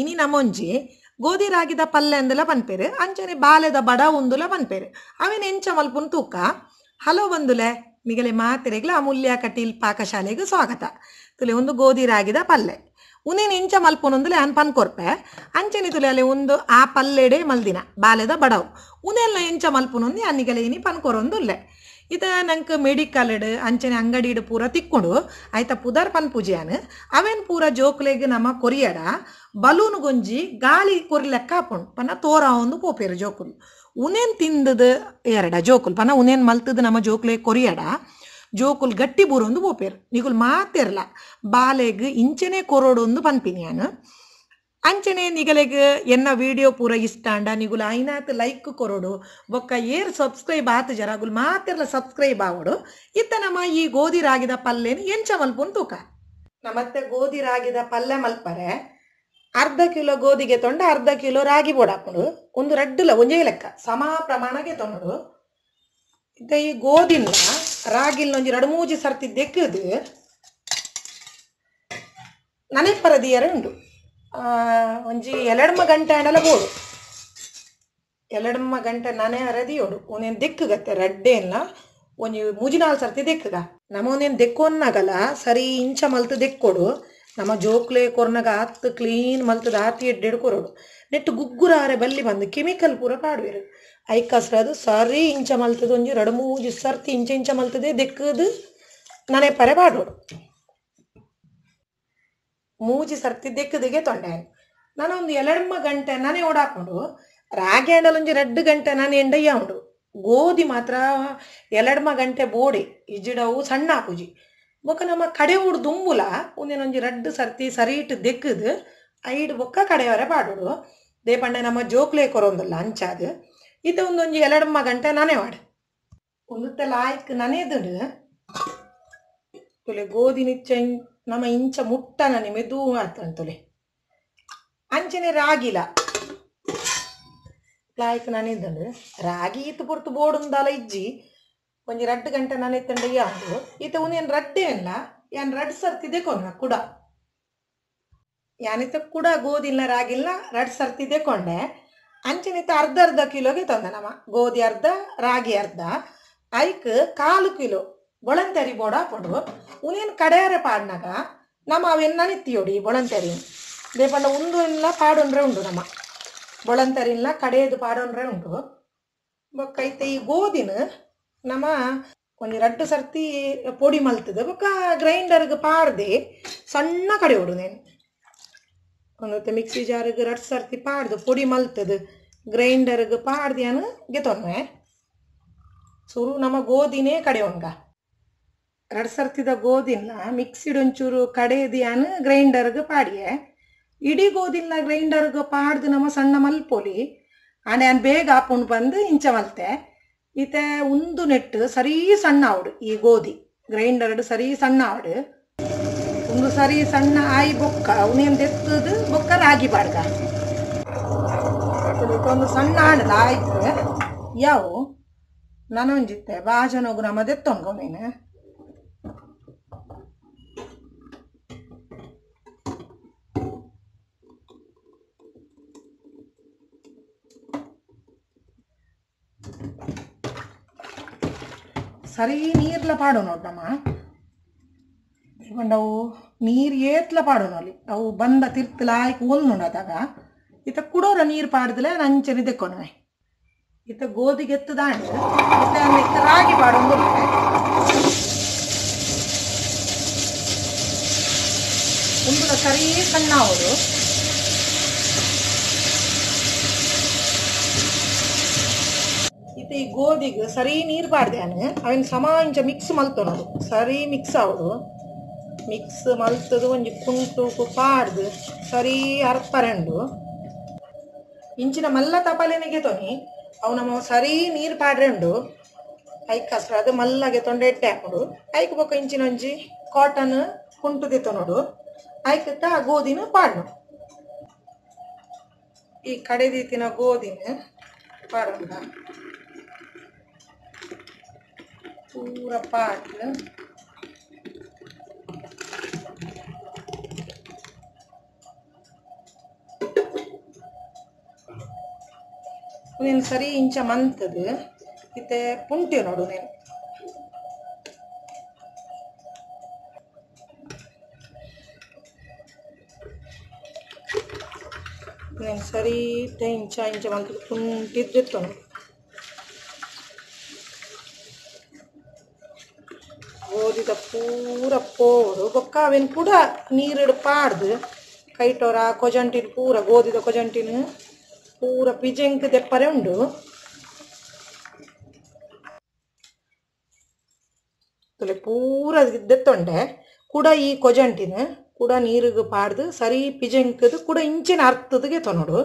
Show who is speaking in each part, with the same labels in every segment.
Speaker 1: ಇನಿ ನಮೊಂಜಿ ಗೋಧಿ ರಾಗಿದ ಪಲ್ಯ ಅಂದಲ ಅಂಚನೆ ಬಾಲೆದ ಬಡ ಉಂದುಲ ಬನ್ಪೇರೆ ಅವೆನ್ ಎಂಚ ಮಲ್ಪುನ್ ತೂಕ ಹಲೋ ಬಂದುಲೆ ಮಿಗಲೆ ಮಾತೆರೆಗ್ಲ ಅಮೂಲ್ಯ ಕಟೀಲ್ ಪಾಕಶಾಲೆಗೆ ಸ್ವಾಗತ ತುಲೆ ಒಂದು ಗೋಧಿ ರಾಗಿದ ಪಲ್ಲೆ ಉನೇನು ಇಂಚ ಮಲ್ಪುನ ಅನ್ ಪನ್ ಕೊರ್ಪೆ ಅಂಚನೆ ತುಲೆ ಉಂದು ಒಂದು ಆ ಪಲ್ಲೆಡೆ ಮಲ್ದಿನ ಬಾಲೆದ ಬಡವು ಉನೆಲ್ಲ ಎಂಚ ಮಲ್ಪುನೊಂದು ಅನ್ನಿಗಲೆ ಇನಿ ಪನ್ ಕೊರೊಂದುಲ್ಲೆ ಇದು ನಂಗೆ ಮೆಡಿಕಲ್ಡ್ ಅಂಚನೆ ಅಂಗಡಿಡ್ ಪೂರ ತಿಕ್ಕೊಂಡು ಆಯ್ತಾ ಪುದರ್ ಪನ್ ಪೂಜೆಯಾನ ಅವೇನು ಪೂರ ಜೋಕ್ಲೆಗ್ ನಮ್ಮ ಕೊರಿಯಡ ಬಲೂನ್ ಗೊಂಜಿ ಗಾಳಿ ಲೆಕ್ಕ ಹಾಕೊಂಡು ಪನ ತೋರ ಒಂದು ಪೋಪೇರು ಜೋಕುಲ್ ಉನೇನ್ ತಿಂದದು ಎರಡ ಜೋಕುಲ್ ಪನ ಉನೇನ್ ಮಲ್ತದ ನಮ್ಮ ಜೋಕ್ಲೆ ಕೊರಿಯಡ ಜೋಕುಲ್ ಗಟ್ಟಿ ಬೂರೊಂದು ಪೋಪೇರು ನಿಗುಲ್ ಮಾತೆರ್ಲ ಬಾಲೆಗ್ ಇಂಚನೆ ಕೊರೋಡೊಂದು ಪನ್ಪಿನಿಯಾನ ಅಂಚನೆ ನಿಗಲೆಗ್ ಎನ್ನ ವಿಡಿಯೋ ಪೂರ ಇಷ್ಟಾಂಡ ನಿಗುಲ ಐನಾತ್ ಲೈಕ್ ಕೊರೋಡು ಬೊಕ್ಕ ಏರ್ ಸಬ್ಸ್ಕ್ರೈಬ್ ಆತ ಜರಾಗುಲ್ ಮಾತ್ರ ಸಬ್ಸ್ಕ್ರೈಬ್ ಆವಡು ಇತ್ತ ನಮ್ಮ ಈ ಗೋಧಿ ರಾಗಿದ ಪಲ್ಲೆನ್ ಎಂಚ ಮಲ್ಪುನ್ ತೂಕ ನಮ್ಮತ್ತೆ ಗೋಧಿ ರಾಗಿದ ಪಲ್ಯ ಮಲ್ಪರೆ ಅರ್ಧ ಕಿಲೋ ಗೋಧಿಗೆ ತೊಂಡ ಅರ್ಧ ಕಿಲೋ ರಾಗಿ ಬೋಡ್ ಹಾಕೊಂಡು ಒಂದು ಲ ಒಂಜೇ ಲೆಕ್ಕ ಸಮ ಪ್ರಮಾಣಗೆ ತೊಂಡು ಇತ್ತ ಈ ಗೋಧಿನ ರಾಗಿಲ್ ಒಂಜಿ ಎರಡು ಮೂಜಿ ಸರ್ತಿ ದೆಕ್ಕದು ನನಗೆ ಪರದಿಯರ ಉಂಡು ಒಂಜಿ ಎಲಡ್ಮ ಗಂಟೆ ಹಣಲ ಬೋಡು ಎಲಡ್ಮ ಗಂಟೆ ನಾನೇ ಅರದಿಯೋಡು ಒಂದೇನು ದೆಕ್ಕಗತ್ತೆ ರಡ್ಡೇನ್ಲ ಒಂಜಿ ನಾಲ್ ಸರ್ತಿ ದಿಕ್ಕಗ ನಮ್ಮ ಒಂದೇನು ದೆಕ್ಕೋನ್ನಾಗಲ್ಲ ಸರಿ ಇಂಚ ಮಲ್ತು ದಿಕ್ಕೊಡು ನಮ್ಮ ಜೋಕ್ಲೆ ಕೊರ್ನಾಗ ಆತ್ ಕ್ಲೀನ್ ಮಲ್ತದ ಆತಿ ಹಿಡ್ಕೊರೋಡು ನೆಟ್ಟು ಗುಗ್ಗುರಾರೆ ಬಲ್ಲಿ ಬಂದು ಕೆಮಿಕಲ್ ಪೂರ ಕಾಡುವೆರು ಐಕಸ್ರದು ಸರಿ ಇಂಚ ಮಲ್ತದ ಒಂಜಿ ಎರಡು ಮೂಜಿ ಸರ್ತಿ ಇಂಚ ಇಂಚ ಮಲ್ತದೆ ದಿಕ್ಕದು ನಾನೇ ಪರೆ ಬಾಡೋಡು ಮೂಜಿ ದಿಕ್ಕ ಕದಿಗೆ ತೊಂಡೆ ಒಂದು ಎಲಡಮ್ಮ ಗಂಟೆ ನಾನೇ ಓಡಾಕೊಂಡು ರಾಗಿ ಹಣ್ಣಲ್ಲೊಂಜಿ ಗಂಟೆ ನಾನು ಎಂಡಯ್ಯ ಉಂಡು ಗೋಧಿ ಮಾತ್ರ ಎರಡ್ಮ ಗಂಟೆ ಬೋಡಿ ಇಜ್ಜಿಡವು ಸಣ್ಣ ಹಾಕುಜಿ ಬೊಕ್ಕ ನಮ್ಮ ಕಡೆ ಊಡು ದುಂಬುಲ ಒಂದಿನೊಂಜಿ ರಡ್ಡು ಸರ್ತಿ ಸರಿ ಇಟ್ಟು ದೆಕ್ಕದು ಐಡ್ ಬೊಕ್ಕ ಕಡೆಯವರೆ ಪಾಡೋಡು ದೇಪಂಡೆ ನಮ್ಮ ಜೋಕ್ಲೆ ಕೊರೊಂದಲ್ಲ ಅಂಚಾದು ಇದು ಒಂದೊಂಜಿ ಎಲಡಮ್ಮ ಗಂಟೆ ನಾನೇ ವಾಡೆ ಒಂದುತ್ತೆಲ್ಲ ಆಯ್ಕೆ ನಾನೇ ದುಡ್ಡು ಗೋಧಿ ನಿಚ್ಚ ನಮ್ಮ ಇಂಚ ಮುಟ್ಟನನೆ ಮೆದು ಆತಂತುಲೆ ಅಂಚನೆ ರಾಗಿಲ ಲಾಯ್ಕ್ ನಾನಿದ್ದಂಡು ರಾಗಿ ಈತ ಪುರ್ತು ಉಂದಲ ಇಜ್ಜಿ ಒಂಜಿ ರಡ್ಡು ಗಂಟೆ ನಾನು ಎತ್ತಂಡ ಯಾವುದು ಈತ ಒಂದೇನು ರಡ್ಡೆ ಅಲ್ಲ ಯಾನ್ ರಡ್ ಸರ್ತಿದೆ ಕೊನ್ನ ಕುಡ ಯಾನಿತ ಕುಡ ಗೋಧಿಲ್ಲ ರಾಗಿಲ್ಲ ರಡ್ ಸರ್ತಿದೆ ಕೊಂಡೆ ಅಂಚನಿತ ಅರ್ಧ ಅರ್ಧ ಕಿಲೋಗೆ ತಂದ ನಮ್ಮ ಗೋಧಿ ಅರ್ಧ ರಾಗಿ ಅರ್ಧ ಐಕ್ ಕಾಲು ಕಿಲೋ ಬೊಳಂತರಿ ಬೋಡಾಪುಂಡು ಉನೇನು ಕಡೆಯರೆ ಪಾಡ್ನಾಗ ನಮ್ಮ ಅವೆನ್ನ ನಿತ್ತಿಯೋಡಿ ಬೊಳಂತರಿ ದೇಪಂಡ ಉಂದು ಇಲ್ಲ ಪಾಡೊಂಡ್ರೆ ಉಂಡು ನಮ್ಮ ಬೊಳಂತರಿಲ್ಲ ಕಡೆಯದು ಪಾಡೊಂಡ್ರೆ ಉಂಟು ಬೊಕ್ಕೈತೆ ಈ ಗೋದಿನ ನಮ್ಮ கொஞ்சம் ரெண்டு சர்த்தி பொடி மல்த்துது பக்கா கிரைண்டருக்கு பாடுதே சன்னா கடை விடுதேன் ಒಂದು ಮಿಕ್ಸಿ ಜಾರಿಗೆ ಎರಡು ಸರ್ತಿ ಪಾಡ್ದು ಪುಡಿ ಮಲ್ತದು ಗ್ರೈಂಡರ್ಗೆ ಪಾಡ್ದ್ಯಾನು ಗೆತ್ತೊನ್ವೆ ಸುರು ನಮ್ಮ ಗೋಧಿನೇ ಕಡೆಯೋನ್ಗ ರಡ್ಸರ್ತಿದ ಗೋಧಿನ ಮಿಕ್ಸಿಡ್ ಒಂಚೂರು ಗ್ರೈಂಡರ್ ಗ್ರೈಂಡರ್ಗೆ ಪಾಡಿಯೆ ಇಡೀ ಗ್ರೈಂಡರ್ ಗ್ರೈಂಡರ್ಗೆ ಪಾಡ್ದು ನಮ್ಮ ಸಣ್ಣ ಮಲ್ಪೊಲಿ ಆನೆ ಬೇಗ ಆಪುಂಡು ಬಂದು ಇಂಚ ಮಲ್ತೆ ಈತ ಉಂದು ನೆಟ್ಟು ಸರಿ ಸಣ್ಣ ಅವಡು ಈ ಗೋಧಿ ಗ್ರೈಂಡರ್ ಸರಿ ಸಣ್ಣ ಅವಡು ಒಂದು ಸರಿ ಸಣ್ಣ ಆಯಿ ಬೊಕ್ಕ ಅವನೇನು ದೆತ್ತದು ಬೊಕ್ಕ ರಾಗಿ ಬಾಡ್ಗ ಒಂದು ಸಣ್ಣ ಆಡದ ಆಯ್ತು ಯಾವು ಬಾಜನ ಬಾಜನೋಗು ನಮ್ಮ ತೆತ್ತೊಂಡು ನೀನು ಸರಿ ನೀರ್ಲ పాడు ನೋಡ್ನಮ್ಮ ಇಗೊಂಡು ಅವು ನೀರು ಏತ್ಲ ಪಾಡು ನೋಡಿ ಅವು ಬಂದ ತಿರ್ತಲಾಯ್ಕ ಒಂದು ನೋಡದಾಗ ಇತ ಕುಡೋರ ನೀರ್ ನೀರು ಪಾಡ್ದಲೆ ನಂಚನೆ ದೆಕ್ಕೊನವೆ ಇತ ಗೋಧಿಗೆತ್ತದಾಂಡ್ ಇತ ರಾಗಿ ಪಾಡು ಒಂದು ಸರಿ ಸಣ್ಣ ಅವರು ಗೋಧಿಗೆ ಸರಿ ನೀರು ಬಾರ್ದ್ಯಾನು ಅವನ್ ಸಮ ಇಂಚ ಮಿಕ್ಸ್ ಮಲ್ತೋಣದು ಸರಿ ಮಿಕ್ಸ್ ಆವಡು ಮಿಕ್ಸ್ ಮಲ್ತದು ಒಂಜಿ ಕುಂಟು ಪಾಡ್ದು ಸರಿ ಅರ್ಪರಂಡು ಇಂಚಿನ ಮಲ್ಲ ತಪಾಲೆನಿಗೆ ತೊನಿ ಅವು ನಮ್ಮ ಸರಿ ನೀರು ಪಾಡ್ರಂಡು ಐಕ್ ಹಸ್ರು ಅದು ಮಲ್ಲಗೆ ತೊಂಡೆಟ್ಟೆ ಎಟ್ಟೆ ಹಾಕೊಂಡು ಐಕ್ ಬೊಕ್ಕ ಇಂಚಿನ ಒಂಜಿ ಕಾಟನ್ ಕುಂಟು ನೋಡು ಐಕತ್ತ ಆ ಗೋಧಿನ ಪಾಡ್ನು ಈ ಕಡೆದೀತಿನ ಗೋಧಿನ ಪಾಡೋಣ pura página. Unen sari incha mantad, kita pun yon adunen. Unen sari teh inca mantel pun punti dritun. ಪೂರ ಪೋರು ಬೊಕ್ಕ ಅವೆನ್ ಪುಡ ನೀರಿಡು ಪಾಡ್ದು ಕೈಟೊರ ಕೊಜಂಟಿನ ಪೂರ ಗೋಧಿದ ಕೊಜಂಟಿನ ಪೂರ ಪಿಜೆಂಕ್ ದೆಪ್ಪರೆ ಉಂಡು ಪೂರ ಇದ್ದೆತ್ತೊಂಡೆ ಕೂಡ ಈ ಕೊಜಂಟಿನ ಕುಡ ನೀರಿಗೆ ಪಾಡ್ದು ಸರಿ ಪಿಜೆಂಕದು ಕುಡ ಇಂಚಿನ ಅರ್ಥದಗೆ ತೊನೋಡು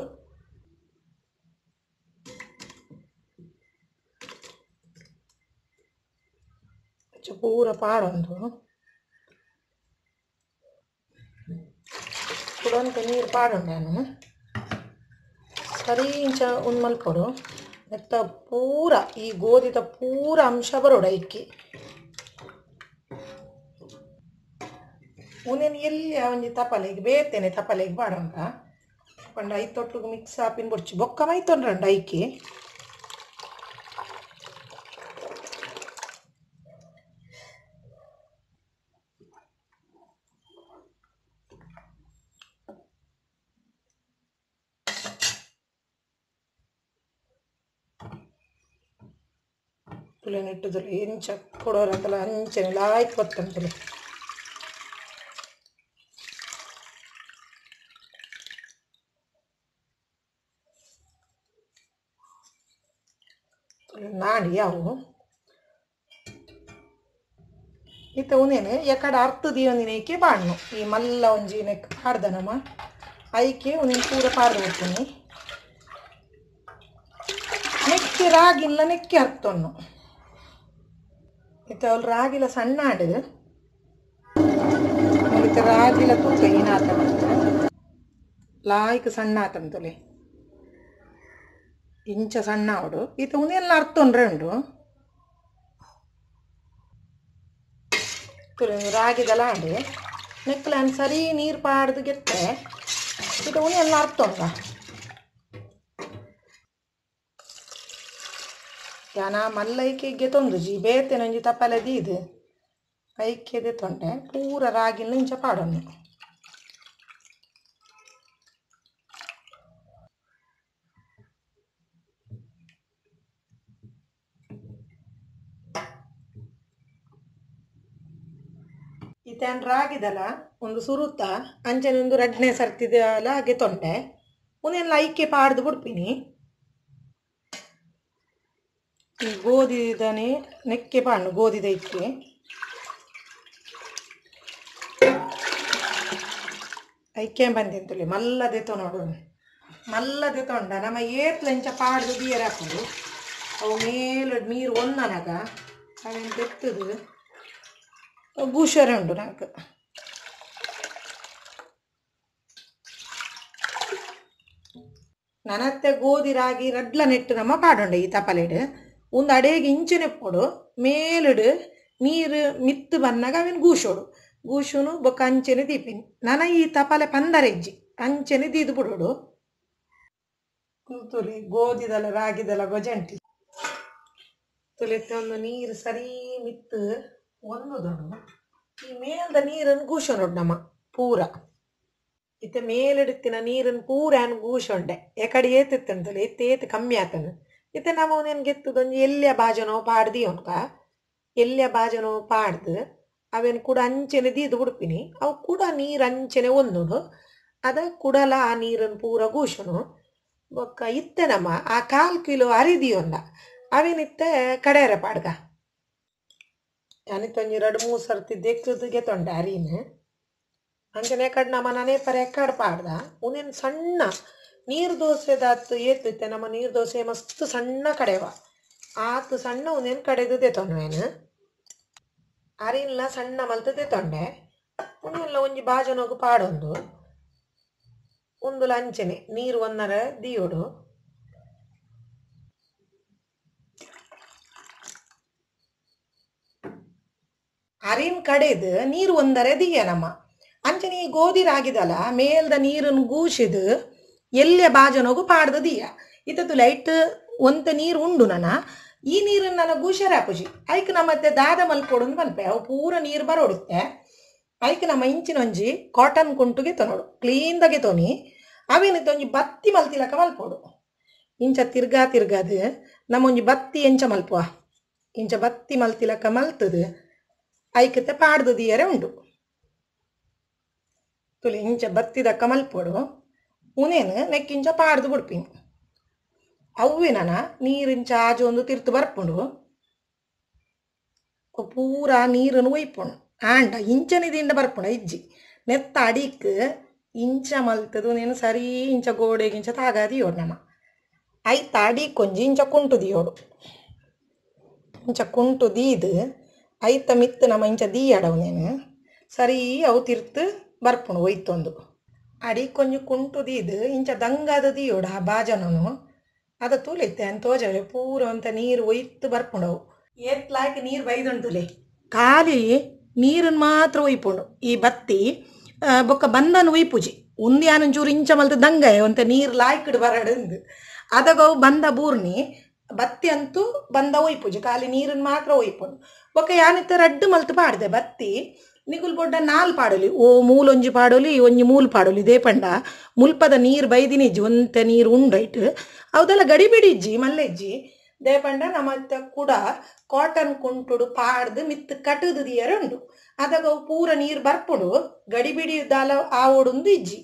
Speaker 1: ಪೂರ ಪಾಡೊಂದು ಕುಡೊನ್ಕ ನೀರು ನಾನು ಸರಿ ಇಂಚ ಒಂದು ಮಲ್ಪಡು ನೆತ್ತ ಪೂರ ಈ ಗೋಧಿದ ಪೂರ ಅಂಶ ಬರೋಡ ಇಕ್ಕಿ ಉನೇನು ಎಲ್ಲಿ ಒಂಜಿ ಬೇತೆನೆ ಬೇತೇನೆ ತಪಲೆಗೆ ಬಾಡೋಂಡ ಪಂಡ ಐತೊಟ್ಟಿಗೆ ಮಿಕ್ಸ್ ಹಾಪಿನ ಬೊಡ್ಚಿ ಬೊಕ್ಕ ಮೈತೊಂಡ್ರಂಡ ಐಕಿ ಚಾಕುಲೇನು ಇಟ್ಟುದಿಲ್ಲ ಏನು ಚಕ್ ಕೊಡೋರು ಅಂತಲ್ಲ ಅಂಚೆನಿಲ್ಲ ಆಯ್ತು ನಾಡಿ ಅವು ಇತ್ತ ಉನೇನೆ ಯಾಕಡೆ ಅರ್ಥದಿ ಒಂದಿನೇಕೆ ಬಾಣ್ಣು ಈ ಮಲ್ಲ ಒಂಜಿನಕ್ಕೆ ಪಾಡ್ದನಮ್ಮ ಐಕೆ ಒಂದಿನ ಪೂರ ಪಾಡ್ದು ನೆಕ್ಕಿ ರಾಗಿಲ್ಲ ನೆಕ್ಕಿ ಹತ್ತೊಣ್ಣು ಇತ್ತು ಅವ್ರು ರಾಗಿಲ ಸಣ್ಣ ಆಡದು ರಾಗಿಲ ತೂಕ ಏನಾತ ಲಾಯ್ಕ ಸಣ್ಣ ಆತಂತುಲೆ ಇಂಚ ಸಣ್ಣ ಅವಡು ಈತ ಉನೆಲ್ಲ ಅರ್ಥೊಂಡ್ರೆ ಉಂಡು ರಾಗಿದಲ್ಲ ಆಡಿ ನೆಕ್ಲ ಸರಿ ನೀರು ಪಾಡ್ದು ಗೆತ್ತೆ ಇದು ಉನೆಲ್ಲ ಅರ್ಥೊಂಡ ഞാൻ ತೊಂದು തൊന്തുജി ನಂಜಿ ತಪ್ಪಲೆ ഇത് ಐಕ್ಯದೆ ತೊಂಡೆ ಪೂರ ರಾಗಿ ಇಂಚ ಪಾಡೋಣ ಇತನ್ ರಾಗಿದಲ ಒಂದು ಸುರುತ್ತ ಅಂಚನೊಂದು ರಡ್ನೆ ಸರ್ತಿದಲ ಹಾಗೆ ತೊಂಡೆ ಒಂದೇನಲ್ಲ ಐಕ್ಯ ಪಾಡ್ದು ಬಿಡ್ಪಿನಿ ಈ ಗೋಧಿದನೆ ನೆಕ್ಕೆ ಪಾಂಡು ಗೋಧಿ ದೈಕ್ಕೆ ಐಕ್ಯಾಂ ಬಂದಿಂತುಲೆ ಮಲ್ಲದೆ ನೋಡು ಮಲ್ಲದೆ ತೊಂಡ ನಮ್ಮ ಇಂಚ ಪಾಡ್ದು ಬೀರ್ ಹಾಕೋದು ಅವು ಮೇಲೆ ನೀರು ಒಂದನಗ ಅವೇನು ಬೆತ್ತದು ಗೂಷರ ಉಂಡು ನಾಲ್ಕು ನನತ್ತೆ ಗೋಧಿ ರಾಗಿ ರಡ್ಲ ನೆಟ್ಟು ನಮ್ಮ ಪಾಡೊಂಡೆ ಈ ತಪಲೆಡು ಒಂದು ಅಡೆಗೆ ಇಂಚನೆ ಕೊಡು ಮೇಲಿಡು ನೀರು ಮಿತ್ತು ಬಂದಾಗ ಅವನು ಗೂಶೋಡು ಗೂಶುನು ಬೊಕ್ಕ ಅಂಚೆನೆ ದೀಪಿನಿ ನನ ಈ ತಪಾಲೆ ಪಂದರೆಜ್ಜಿ ಅಂಚನೆ ದೀದು ಬಿಡೋಡು ತುಳಿ ಗೋಧಿದಲ್ಲ ರಾಗಿದಲ ಗೊಜಂಟಿ ತುಳಿತೆ ಒಂದು ನೀರು ಸರಿ ಮಿತ್ತು ಒಂದು ದೊಡ್ಡ ಈ ಮೇಲ್ದ ನೀರನ್ನು ನೋಡು ನಮ್ಮ ಪೂರ ಇತ್ತೆ ಮೇಲಿಡುತ್ತಿನ ನೀರನ್ನು ಪೂರ ಅನ್ನು ಗೂಶೊಂಡೆ ಎಕಡೆ ಏತಿತ್ತಂತಲ್ಲ ಏತ್ ಕಮ್ಮಿ ಆತನು ಇತ್ತೆ ನಮ್ಮ ಅವನೇನು ಗೆತ್ತದೊಂದು ಎಲ್ಲಿಯ ಬಾಜನೋ ಅವನ್ಕ ಎಲ್ಲಿಯ ಬಾಜನೋ ಪಾಡ್ದು ಅವೇನು ಕೂಡ ಅಂಚೆನೆ ದೀದು ಬಿಡ್ಪಿನಿ ಅವು ಕೂಡ ನೀರು ಅಂಚೆನೆ ಒಂದು ಅದ ಕುಡಲ ಆ ನೀರನ್ನು ಪೂರ ಗೂಷನು ಬೊಕ್ಕ ಇತ್ತೆ ನಮ್ಮ ಆ ಕಾಲ್ ಕಿಲೋ ಅರಿದಿಯೊಂದ ಅವೇನಿತ್ತೆ ಕಡೆಯರ ಪಾಡ್ಗ ಅನಿತೊಂದು ಎರಡು ಮೂರು ಸರ್ತಿ ದೆಕ್ಕದಿಗೆ ತೊಂಡ ಅರಿನ ಅಂಚನೆ ಕಡ್ ನಮ್ಮ ನಾನೇ ಪರ ಎಕ್ಕಾಡ್ ಪಾಡ್ದ ಉನೇನು ಸಣ್ಣ ನೀರು ದಾತು ಏತಿತ್ತೆ ನಮ್ಮ ನೀರು ದೋಸೆ ಮಸ್ತ್ ಸಣ್ಣ ಕಡೆವ ಆತು ಸಣ್ಣ ಒಂದೇನು ಕಡೆದು ದೇತೊಂಡ್ವೇನು ಅರಿಲ್ಲ ಸಣ್ಣ ಮಲ್ತದೆ ತೊಂಡೆ ಉಣ್ಣೆಲ್ಲ ಒಂಜಿ ಬಾಜನೋಗು ಪಾಡೊಂದು ಒಂದು ಲಂಚನೆ ನೀರು ಒಂದರ ದಿಯೋಡು ಅರಿನ್ ಕಡೆದು ನೀರು ಒಂದರೆ ದಿಯ ನಮ್ಮ ಅಂಚನಿ ಈ ಗೋಧಿ ರಾಗಿದಲ್ಲ ಮೇಲ್ದ ನೀರನ್ನು ಗೂಸಿದು ಎಲ್ಲಿಯ ಬಾಜನೋಗು ಪಾಡ್ದದೀಯ ಇತ್ತತು ಲೈಟ್ ಒಂತ ನೀರು ಉಂಡು ನನ ಈ ನೀರನ್ನು ನನಗೆ ಹುಷಾರಾಪುಜಿ ಐಕ್ ನಮ್ಮತ್ತೆ ದಾದ ಮಲ್ಕೊಡೋನ್ ಮಲ್ಪೆ ಅವು ಪೂರ ನೀರು ಬರೋಡುತ್ತೆ ಐಕ್ ನಮ್ಮ ಇಂಚಿನೊಂಜಿ ಕಾಟನ್ ಕುಂಟುಗೆ ಕ್ಲೀನ್ ಕ್ಲೀನ್ದಾಗೆ ತೊನಿ ಅವೇನು ತೊಂಜಿ ಬತ್ತಿ ಮಲ್ತಿಲಕ ಮಲ್ಪೋಡು ಇಂಚ ತಿರ್ಗಾ ನಮ ನಮ್ಮೊಂಜಿ ಬತ್ತಿ ಎಂಚ ಮಲ್ಪುವ ಇಂಚ ಬತ್ತಿ ಮಲ್ತಿಲಕ ಮಲ್ತದ ಐಕತೆ ಪಾಡ್ದದಿಯರೆ ಉಂಡು ತುಲಿ ಇಂಚ ಬತ್ತಿದ ಮಲ್ಪೋಡು ಉನೇನು ನೆಕ್ಕಿಂಚ ಪಾಡ್ದು ಬಿಡ್ಪಿನಿ ಅವಿನ ನೀರಿಂಚ ಆಜು ಒಂದು ತಿರ್ತು ಬರ್ಪುಂಡು ಪೂರ ನೀರನ್ನು ಒಯ್ಪುಂಡು ಆಂಡ ಇಂಚನ ದಿಂಡ ಬರ್ಪುಂಡು ಇಜ್ಜಿ ನೆತ್ತ ಅಡಿಕ್ ಇಂಚ ಮಲ್ತದು ನೀನು ಸರಿ ಇಂಚ ಗೋಡೆಗೆ ಇಂಚ ತಾಗಾದಿಯೋಡು ನಮ್ಮ ಆಯ್ತು ಅಡಿಕೊಂಜಿ ಇಂಚ ಕುಂಟುದಿಯೋಡು ಇಂಚ ಕುಂಟು ದೀದು ಐತ ಮಿತ್ತು ನಮ್ಮ ಇಂಚ ದೀಯಾಡವು ಅಡವು ಸರಿ ಅವು ತಿರ್ತು ಬರ್ಪುಣು ಒಯ್ತೊಂದು ಅಡಿ ಕುಂಟು ಕುಂಟುದೀದು ಇಂಚ ದಂಗದದಿಯೋಡ ಆ ಬಾಜನನು ಅದ ತೂಲಿತ್ತೆ ಅಂತ ಪೂರ ಅಂತ ನೀರು ಒಯ್ತು ಬರ್ಕೊಂಡವು ಎತ್ಲಾಕಿ ನೀರು ಬೈದುಂಟುಲೆ ಖಾಲಿ ನೀರನ್ನು ಮಾತ್ರ ಒಯ್ಪುಂಡು ಈ ಬತ್ತಿ ಬೊಕ್ಕ ಬಂದನ ಒಯ್ಪುಜಿ ಉಂದ್ಯಾನ ಚೂರು ಇಂಚ ಮಲ್ತು ದಂಗಯ ಅಂತ ನೀರು ಲಾಯ್ಕಿಡು ಬರಡಂದು ಅದಗವು ಬಂದ ಬೂರ್ನಿ ಬತ್ತಿ ಅಂತೂ ಬಂದ ಒಯ್ಪುಜಿ ಖಾಲಿ ನೀರನ್ನು ಮಾತ್ರ ಒಯ್ಪುಂಡು ಬೊಕ್ಕ ಯಾನಿತ್ತ ರಡ್ಡು ಮಲ್ತು ಪಾಡ್ದೆ ಬತ್ತಿ ನಿಗುಲ್ ಬೊಡ್ಡ ನಾಲ್ ಪಾಡೊಲಿ ಓ ಮೂಲೊಂಜಿ ಪಾಡೊಲಿ ಒಂಜಿ ಮೂಲ್ ಪಾಡೊಲಿ ದೇಪಂಡ ಮುಲ್ಪದ ನೀರ್ ಬೈದಿನಿಜ್ಜಿ ಒಂತೆ ನೀರು ಉಂಡೈಟ್ ಅವದೆಲ್ಲ ಇಜ್ಜಿ ಮಲ್ಲೆಜ್ಜಿ ದೇಪಂಡ ಪಂಡ ನಮ್ಮತ್ತ ಕೂಡ ಕಾಟನ್ ಕುಂಟುಡು ಪಾಡ್ದು ಮಿತ್ ಕಟದು ದಿಯರ್ ಉಂಡು ಅದಾಗ ಪೂರ ನೀರ್ ಬರ್ಪುಡು ಗಡಿಬಿಡಿ ಆ ಆವೊಡುಂದು ಇಜ್ಜಿ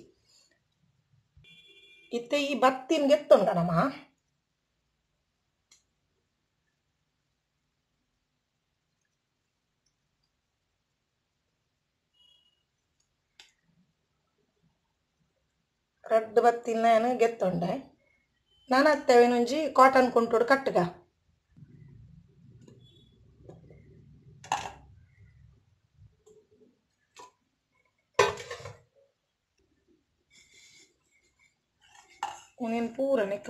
Speaker 1: ಇತ್ತೆ ಈ ಬತ್ತಿನ ಗೆತ್ತುಂಡ ನಮ್ಮ ಕಡ್ಡ್ ಬತ್ತಿ ನೆನ್ ಗೇತ್ತುಂಡಾಯ್ ನಾನತ್ತೆವೆನ್ ಒಂಜಿ ಕಾಟನ್ ಕುಂಟೊಡು ಕಟ್ ಗ ಉನೆನ್ ಪೂರ ನಿಕ್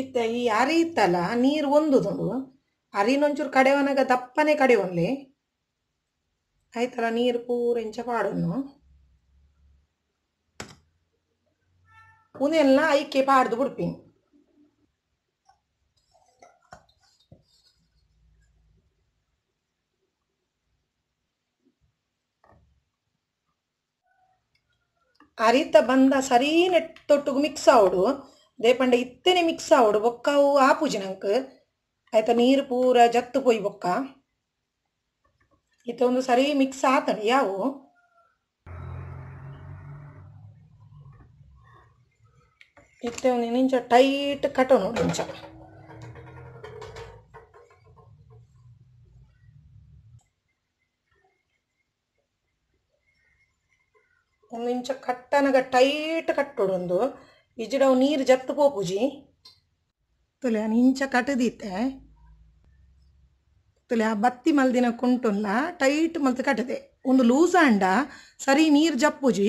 Speaker 1: ಇತ್ತ ಈ ಅರಿ ಇತ್ತಲ್ಲ ನೀರು ಒಂದುದು ಅರಿನೊಂಚೂರು ಕಡೆವನಾಗ ದಪ್ಪನೆ ಕಡೆವನ್ಲಿ ಆಯ್ತಲ್ಲ ನೀರು ಪೂರ ಇಂಚ ಪಾಡನ್ನು ಉನೆಲ್ಲ ಐಕೆ ಪಾಡ್ದು ಬಿಡ್ತೀನಿ ಅರಿತ ಬಂದ ಸರಿ ನೆಟ್ ಮಿಕ್ಸ್ ಆವಡು ದೇ ಪಂಡ ಇತ್ತೇನೆ ಮಿಕ್ಸ್ ಆವಡು ಬೊಕ್ಕವು ಆಪುಜಿ ನಂಗೆ ಆಯ್ತಾ ನೀರು ಪೂರ ಜತ್ತು ಪೊಯ್ ಬೊಕ್ಕ ಇತ್ತ ಒಂದು ಸರಿ ಮಿಕ್ಸ್ ಆತಣ ಯಾವು ಇತ್ತೆ ಒಂದು ಟೈಟ್ ಕಟೋನು ಇಂಚ ಒಂದು ಇಂಚ ಕಟ್ಟನಗ ಟೈಟ್ ಕಟ್ಟೋಡು ಒಂದು ಇಜಡವು ನೀರು ಜತ್ತು ಪೋಪುಜಿ ತುಲೆ ಇಂಚ ಕಟದಿತ್ತೆ ತುಲೆ ಆ ಬತ್ತಿ ಮಲ್ದಿನ ಕುಂಟುಲ್ಲ ಟೈಟ್ ಮಲ್ತು ಕಟ್ಟದೆ ಒಂದು ಲೂಸ್ ಅಂಡ ಸರಿ ನೀರು ಜಪ್ಪುಜಿ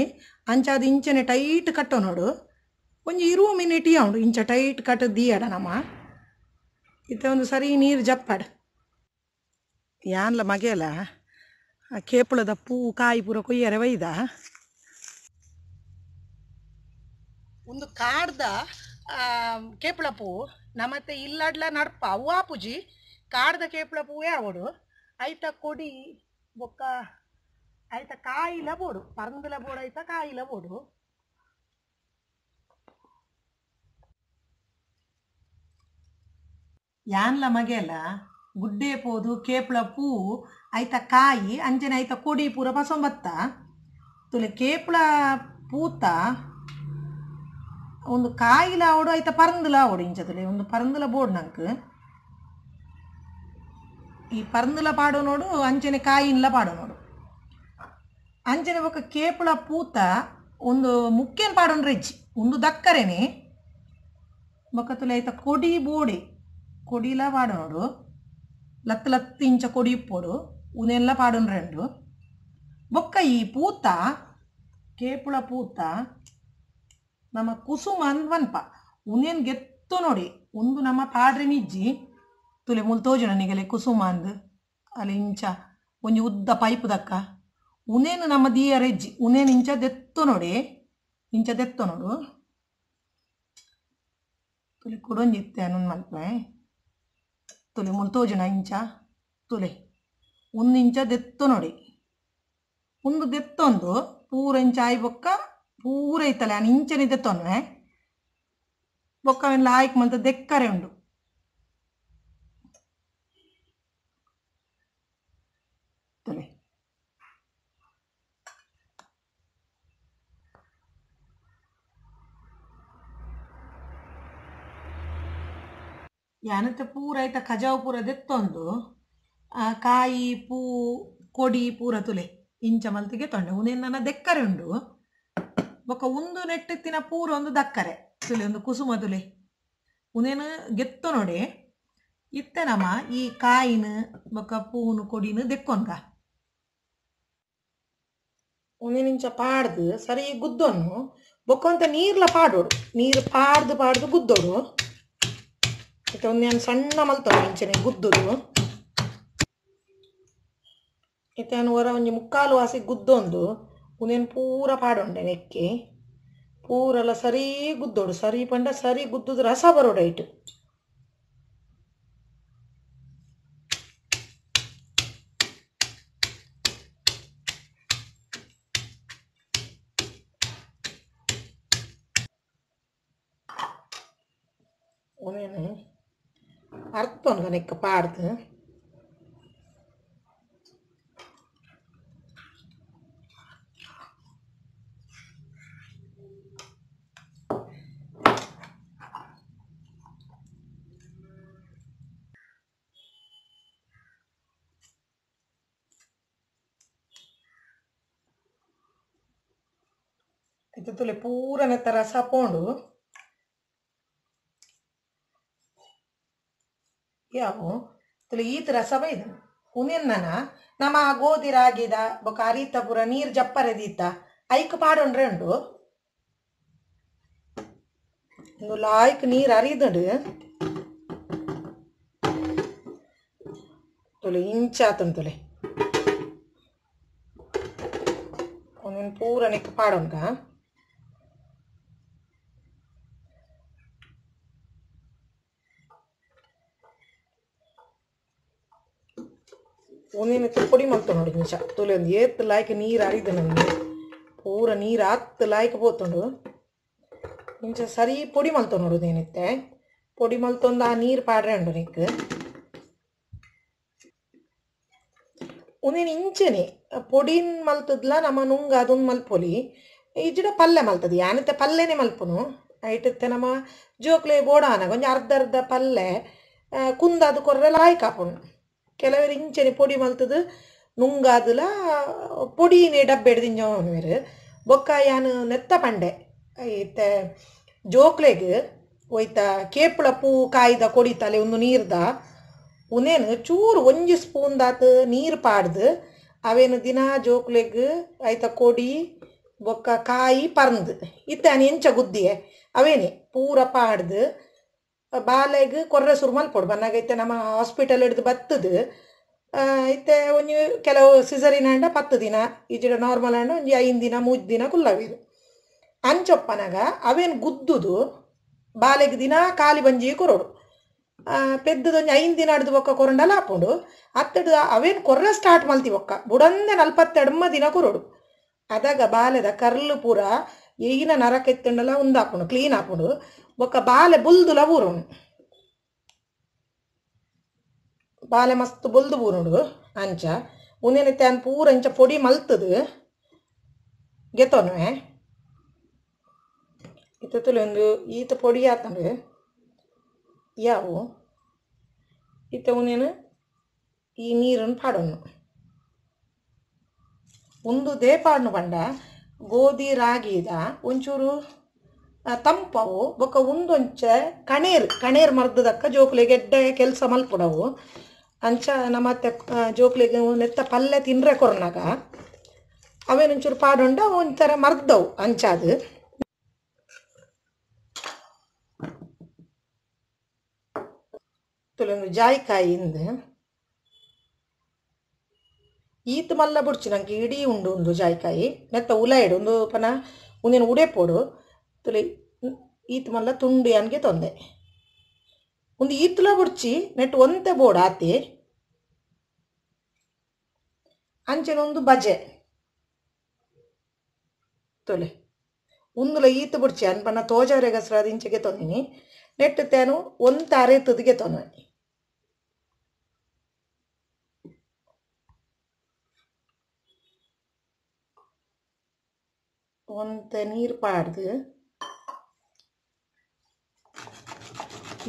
Speaker 1: ಅಂಚ ಅದು ಇಂಚನೆ ಟೈಟ್ ಕಟ್ಟೋ ನೋಡು ಒಂದು ಇರುವ ಮಿನಿಟ್ ಉಂಡು ಇಂಚ ಟೈಟ್ ಕಟ್ಟದ್ದು ದೀಯಡ ನಮ್ಮ ಇತ್ತೆ ಒಂದು ಸರಿ ನೀರು ಜಪ್ಪಡ ಯಾನ್ಲ ಮಗೆಯಲ್ಲ ಕೇಪುಳದ ಪೂ ಕಾಯಿ ಪೂರ ಕೊಯ್ಯರೆ ಒಯ್ದ ಒಂದು ಕಾಡ್ದ ಕೇಪಳ ಪೂವು ನಮತ್ತೆ ಇಲ್ಲಾಡ್ಲ ನಡ್ಪ ಅವ್ವ ಪೂಜಿ ಕಾಡ್ದ ಕೇಪಳ ಪೂವೇ ಅವಡು ಐತ ಕೊಡಿ ಬೊಕ್ಕ ಐತ ಕಾಯಿಲ ಬೋಡು ಪರಂದಲ ಬೋಡು ಐತ ಕಾಯಿಲ ಬೋಡು ಯಾನ್ಲ ಮಗೆಲ ಗುಡ್ಡೆ ಪೋದು ಕೇಪ್ಳ ಪೂ ಐತ ಕಾಯಿ ಅಂಜನೆ ಐತ ಕೊಡಿ ಪೂರ ಬಸೊಂಬತ್ತ ತುಲೆ ಕೇಪ್ಳ ಪೂತ ಒಂದು காயில் ஆவோடு ಪರಂದಲ பரந்துல ஓடிஞ்சதுல ಒಂದು ಪರಂದಲ ಬೋರ್ಡ್ ನಂಗೆ ಈ ಪರಂದಲ ಪಾಡೋನೋಡು ಅಂಚನೆ ಕಾಯಿನ್ಲ ಪಾಡೋನೋಡು ಅಂಚನೆ ಒಕ್ಕ ಕೇಪುಳ ಪೂತ ಒಂದು ಮುಖ್ಯನ್ ಪಾಡು ರೆಜ್ಜಿ ಒಂದು ದಕ್ಕರೆನೆ ಬೊಕ್ಕತುಲೆ ಐತ ಕೊಡಿ ಬೋಡೆ ಕೊಡಿಲ ಪಾಡೋನೋಡು ಲತ್ ಇಂಚ ಕೊಡಿ ಪೋಡು ಉನೆಲ್ಲ ಪಾಡು ರೆಂಡು ಬೊಕ್ಕ ಈ ಪೂತ ಕೇಪುಳ ಪೂತ ನಮ್ಮ ಕುಸುಮನ್ ಅನ್ವನ್ಪ ಉನೇನ್ ಗೆತ್ತು ನೋಡಿ ಒಂದು ನಮ್ಮ ಪಾಡ್ರೆ ಮಿಜ್ಜಿ ತುಲೆ ಮುಲ್ ತೋಜು ನನಗೆಲೆ ಕುಸುಮ ಅಂದ್ ಅಲ್ಲಿ ಇಂಚ ಒಂಜಿ ಉದ್ದ ಪೈಪ್ ದಕ್ಕ ಉನೇನು ನಮ್ಮ ದೀಯ ರೆಜ್ಜಿ ಉನೇನು ಇಂಚ ದೆತ್ತು ನೋಡಿ ಇಂಚ ದೆತ್ತು ನೋಡು ತುಲೆ ಕೂಡ ಅನ್ನೊಂದು ಮಲ್ಪೆ ತುಲೆ ಮುಲ್ ಇಂಚ ತುಲೆ ಒಂದು ಇಂಚ ದೆತ್ತು ನೋಡಿ ಒಂದು ದೆತ್ತೊಂದು ಪೂರ ಇಂಚ ಆಯ್ಬೊಕ್ಕ ಪೂರ ಇತ್ತಲೆ ನಾನು ಇಂಚನಿದ್ದೆ ತೊನ್ವೆ ಬೊಕ್ಕವೆಲ್ಲ ಲಾಯ್ಕ್ ಮಲ್ತ ದೆಕ್ಕರೆ ಉಂಡು ತಲೆ ಯಾನತ್ತ ಪೂರ ಆಯ್ತ ಖಜಾವು ಪೂರ ದೆತ್ತೊಂದು ಕಾಯಿ ಪೂ ಕೊಡಿ ಪೂರ ತುಲೆ ಇಂಚ ಮಲ್ತಿಗೆ ತೊಂಡೆ ಉಂದು ನನ್ನ ದೆಕ್ಕರೆ ಉಂಡು ಬೊಕ ಉಂದು ನೆಟ್ಟಿತ್ತಿನ ಪೂರ ಒಂದು ದಕ್ಕರೆ ತುಲಿ ಒಂದು ಕುಸುಮದುಲಿ ಉನೇನು ಗೆತ್ತು ನೋಡಿ ಇತ್ತೆ ನಮ ಈ ಕಾಯಿನ ಬೊಕ ಪೂನು ಕೊಡಿನ ದೆಕ್ಕೊಂಗ ಉನೇನಿಂಚ ಪಾಡ್ದು ಸರಿ ಬೊಕ್ಕ ಅಂತ ನೀರ್ಲ ಪಾಡೋಡು ನೀರು ಪಾಡ್ದು ಪಾಡ್ದು ಗುದ್ದೋಡು ಮತ್ತೆ ಒಂದೇನು ಸಣ್ಣ ಮಲ್ತೋಡು ಇಂಚನೆ ಗುದ್ದುದು ಇತ್ತೆ ಒರ ಒಂಜಿ ಮುಕ್ಕಾಲು ವಾಸಿ ಗುದ್ದೊಂದು ಉನೇನು ಪೂರ ಪಾಡೊಂಡೆ ನೆಕ್ಕೆ ಪೂರೆಲ್ಲ ಸರಿ ಗುದ್ದೋಡು ಸರಿ ಪಂಡ ಸರಿ ಗುದ್ದುದು ರಸ ಬರೋಡೈಟು ஒன்று அர்த்தம் எனக்கு பாடுது ತುಲೆ ಪೂರನೆ ರಸ ಸಪೋಂಡು ಯಾವು ತುಲೆ ಈತ ರಸ ಬೈದ ಉನೆನ್ನನ ನಮ ಗೋಧಿ ರಾಗಿದ ಬೊಕ ಅರಿತ ಪುರ ನೀರ್ ಜಪ್ಪರೆದೀತ ಐಕ್ ಪಾಡೊಂಡ್ರೆ ಉಂಡು ಒಂದು ಲಾಯ್ಕ್ ನೀರ್ ಅರಿದಡು ತುಲೆ ಇಂಚಾತನ್ ತುಲೆ ಪೂರ ನೆಕ್ಕ ಪಾಡೊಂಡ್ರ ಒಂದಿನಕ್ಕೆ ಪುಡಿ ಮಾಡ್ತಾವೆ ನೋಡಿ ನಿಮಿಷ ತೊಲೆ ಒಂದು ಏತ್ತು ಲಾಯ್ಕ ನೀರು ಆಡಿದ್ದು ನನಗೆ ಪೂರ ನೀರು ಹತ್ತು ಲಾಯ್ಕ ಹೋತೊಂಡು ಇಂಚ ಸರಿ ಪುಡಿ ಮಲ್ತೊ ನೋಡೋದು ಏನಿತ್ತೆ ಪುಡಿ ಆ ನೀರು ಪಾಡ್ರೆ ಉಂಡು ನಿಕ್ಕೆ ಒಂದೇನು ಇಂಚನೆ ಪೊಡಿನ ಮಲ್ತದ್ಲ ನಮ್ಮ ನುಂಗ ಅದೊಂದು ಮಲ್ಪೊಲಿ ಇಜ್ಜಿಡ ಪಲ್ಯ ಮಲ್ತದೆ ಯಾನತ್ತೆ ಪಲ್ಯನೇ ಮಲ್ಪನು ಐಟತ್ತೆ ನಮ್ಮ ಜೋಕ್ಲೆ ಬೋಡಾನ ಒಂದು ಅರ್ಧ ಅರ್ಧ ಪಲ್ಲೆ ಪಲ್ಯ ಕುಂದಾದು ಕೊರ್ರೆ ಲಾಯ್ಕಾಪುಣ್ಣು ಕೆಲವರು ಇಂಚನೆ ಪೊಡಿ ಮಲ್ತದು ನುಂಗಾದಲ ಪೊಡಿನೇ ಡಬ್ಬೆಡ್ ತಿಂಜವನ್ವೇರು ಬೊಕ್ಕ ಯಾನು ನೆತ್ತ ಪಂಡೆ ಐತೆ ಜೋಕ್ಲೆಗ್ ಒಯ್ತ ಕೇಪ್ಳ ಪೂ ಕಾಯ್ದ ಕೊಡಿತಲೆ ಒಂದು ನೀರ್ದ ಉನೇನು ಚೂರು ಒಂಜಿ ಸ್ಪೂನ್ ದಾತು ನೀರು ಪಾಡ್ದು ಅವೇನು ದಿನ ಜೋಕ್ಲೆಗ್ ಆಯ್ತ ಕೊಡಿ ಬೊಕ್ಕ ಕಾಯಿ ಪರಂದು ಇತ್ತ ಎಂಚ ಗುದ್ದಿಯೆ ಅವೇನೆ ಪೂರ ಪಾಡ್ದು ಬಾಲೆಗ್ ಕೊರ್ರೆ ಸುರ್ಮಲ್ ಕೊಡು ಬನ್ನಾಗೈತೆ ನಮ್ಮ ಹಾಸ್ಪಿಟಲ್ ಹಿಡ್ದು ಬತ್ತದ ಐತೆ ಒಂಜಿ ಕೆಲವು ಸಿಸರಿನ ಹಣ್ಣ ಪತ್ತು ದಿನ ಈಜಿಡ ನಾರ್ಮಲ್ ಹಣ್ಣು ಒಂಜಿ ಐದು ದಿನ ಮೂರು ದಿನ ಕುಲ್ಲವಿದು ಅಂಚೊಪ್ಪನಾಗ ಅವೇನು ಗುದ್ದುದು ಬಾಲೆಗ್ ದಿನ ಕಾಲಿ ಬಂಜಿ ಕೊರೋಡು ಒಂದು ಐದು ದಿನ ಹಿಡ್ದು ಬೊಕ್ಕ ಕೊರಂಡಲ್ಲ ಹಾಕೊಂಡು ಅತ್ತಡು ಅವೇನು ಕೊರ್ರೆ ಸ್ಟಾರ್ಟ್ ಮಲ್ತಿ ಬೊಕ್ಕ ಬುಡಂದೆ ನಲ್ಪತ್ತೆಡಮ ದಿನ ಕೊರೋಡು ಅದಾಗ ಬಾಲೆದ ಕರ್ಲು ಪೂರ ಈಗಿನ ನರಕ ಎತ್ತಂಡಲ್ಲ ಹಾಕೊಂಡು ಕ್ಲೀನ್ ಹಾಕೊಂಡು ఒక ಬಾಲೆ ಬುಲ್ದುಲ ఊరుండు ಬಾಲೆ ಮಸ್ತ್ ಬುಲ್ದು ಬೂರುಡು ಅಂಚ ಉಂದಿನಿತ್ತೆ ಅನ್ ಪೂರ ಇಂಚ ಪೊಡಿ ಮಲ್ತದು ಗೆತೋನು ಇತ್ತುಲಿ ಒಂದು ಈತ ಪೊಡಿ ಆತಂಡು ಯಾವು ಇತ್ತ ಉನೇನು ಈ ನೀರನ್ನು ಪಾಡೋನು ಒಂದು ದೇ ಪಾಡ್ನು ಬಂಡ ಗೋಧಿ ರಾಗಿದ ಒಂಚೂರು ತಂಪವು ಬೊಕ ಉಂದೊಂಚೆ ಕಣೇರ್ ಕಣೇರ್ ಮರ್ದದಕ್ಕ ಜೋಕುಲೆಗೆ ಎಡ್ಡೆ ಕೆಲಸ ಮಲ್ಪುಡವು ಅಂಚ ನಮ್ಮ ಅತ್ತೆ ನೆತ್ತ ಪಲ್ಲೆ ತಿನ್ರೆ ಕೊರ್ನಾಗ ಅವೇನೊಂಚೂರು ಪಾಡೊಂಡ ಒಂಥರ ಮರ್ದವು ಅಂಚಾದು ತುಲೊಂದು ಜಾಯಿಕಾಯಿಂದ ಈತ ಮಲ್ಲ ಬುಡ್ಚಿ ನಂಗೆ ಇಡೀ ಉಂಡು ಒಂದು ಜಾಯಿಕಾಯಿ ನೆತ್ತ ಉಲ ಇಡು ಒಂದು ಪನ ಒಂದಿನ ಉಡೆ ತುಲೆ ಈತ್ ಮಲ್ಲ ತುಂಡು ಅನ್ಗೆ ತೊಂದೆ ಒಂದು ಈತ್ಲ ಬುಡ್ಚಿ ನೆಟ್ ಒಂತೆ ಬೋಡ್ ಆತಿ ಅಂಚೆನ ಒಂದು ಬಜೆ ತೊಲೆ ಉಂದುಲ ಈತ ಬುಡ್ಚಿ ಅನ್ಪನ ತೋಜವರೆಗಸ್ರ ದಿಂಚೆಗೆ ತೊಂದಿನಿ ನೆಟ್ ತೇನು ಒಂತ ತಾರೆ ತುದಿಗೆ ತೊಂದ ಒಂದ ನೀರು ಪಾಡ್ದು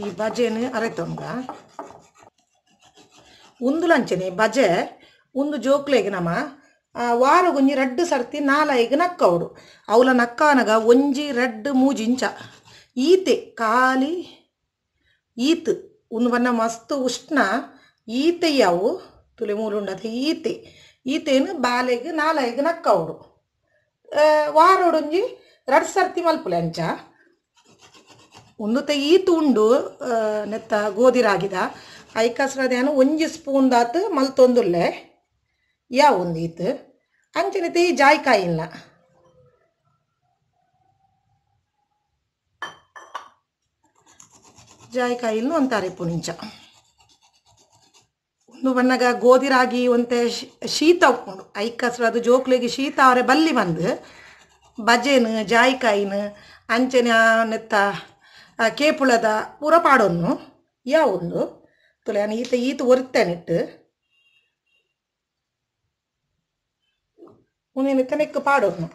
Speaker 1: ಈ ಬಜೆನು ಅರೆತೊಂಗ ಒಂದು ಲಂಚನೆ ಬಜೆ ಉಂದು ಜೋಕ್ಲೆಗೆ ನಮ ವಾರ ಗುಂಜಿ ರಡ್ಡು ಸರ್ತಿ ನಾಲೈಗ್ ನಕ್ಕವಡು ಅವಲ ನಕ್ಕಾನಗ ಒಂಜಿ ರಡ್ಡು ಮೂಜಿಂಚ ಈತೆ ಖಾಲಿ ಈತ್ ಉಂದು ಬಣ್ಣ ಮಸ್ತ್ ಉಷ್ಣ ಈತೆಯವು ತುಲೆ ಮೂಲುಂಡದ ಈತೆ ಈತೇನು ಬಾಲೆಗ್ ನಾಲೈಗ್ ನಕ್ಕವಡು ಒಂಜಿ ರೆಡ್ ಸರ್ತಿ ಮಲ್ಪುಲೆ ಅಂಚ ಒಂದು ಈತು ಉಂಡು ನೆತ್ತ ಗೋಧಿ ರಾಗಿದ ಐಕಸ್ರದೇನು ಒಂಜಿ ಸ್ಪೂನ್ ದಾತ್ ಮಲ್ತೊಂದುಲ್ಲೆ ಯಾವ ಒಂದು ಅಂಚನೆ ಅಂಚನೆತೆ ಈ ಜಾಯ್ಕಾಯಿ ಇಲ್ಲ ಇಲ್ಲ ಅಂತಾರೆ ಪುನಿಂಚ ಒಂದು ಬಣ್ಣಗ ಗೋಧಿ ರಾಗಿ ಒಂತೆ ಶೀತ ಉಪ್ಪುಂಡು ಐಕಸ್ರ ಅದು ಜೋಕ್ಲಿಗೆ ಶೀತ ಅವರೆ ಬಲ್ಲಿ ಬಂದು ಬಜೆನು ಜಾಯಿಕಾಯಿನ ಅಂಚನೆ ನೆತ್ತ ಕೇಪುಳದ ಪೂರ ಪಾಡೊನ್ನು ಯಾವೊಂದು ತುಲನ ಈತ ಈತ ಮುಂದಿನ ಉನೇನು ಕನೆಕ್ ಪಾಡೊನ್ನು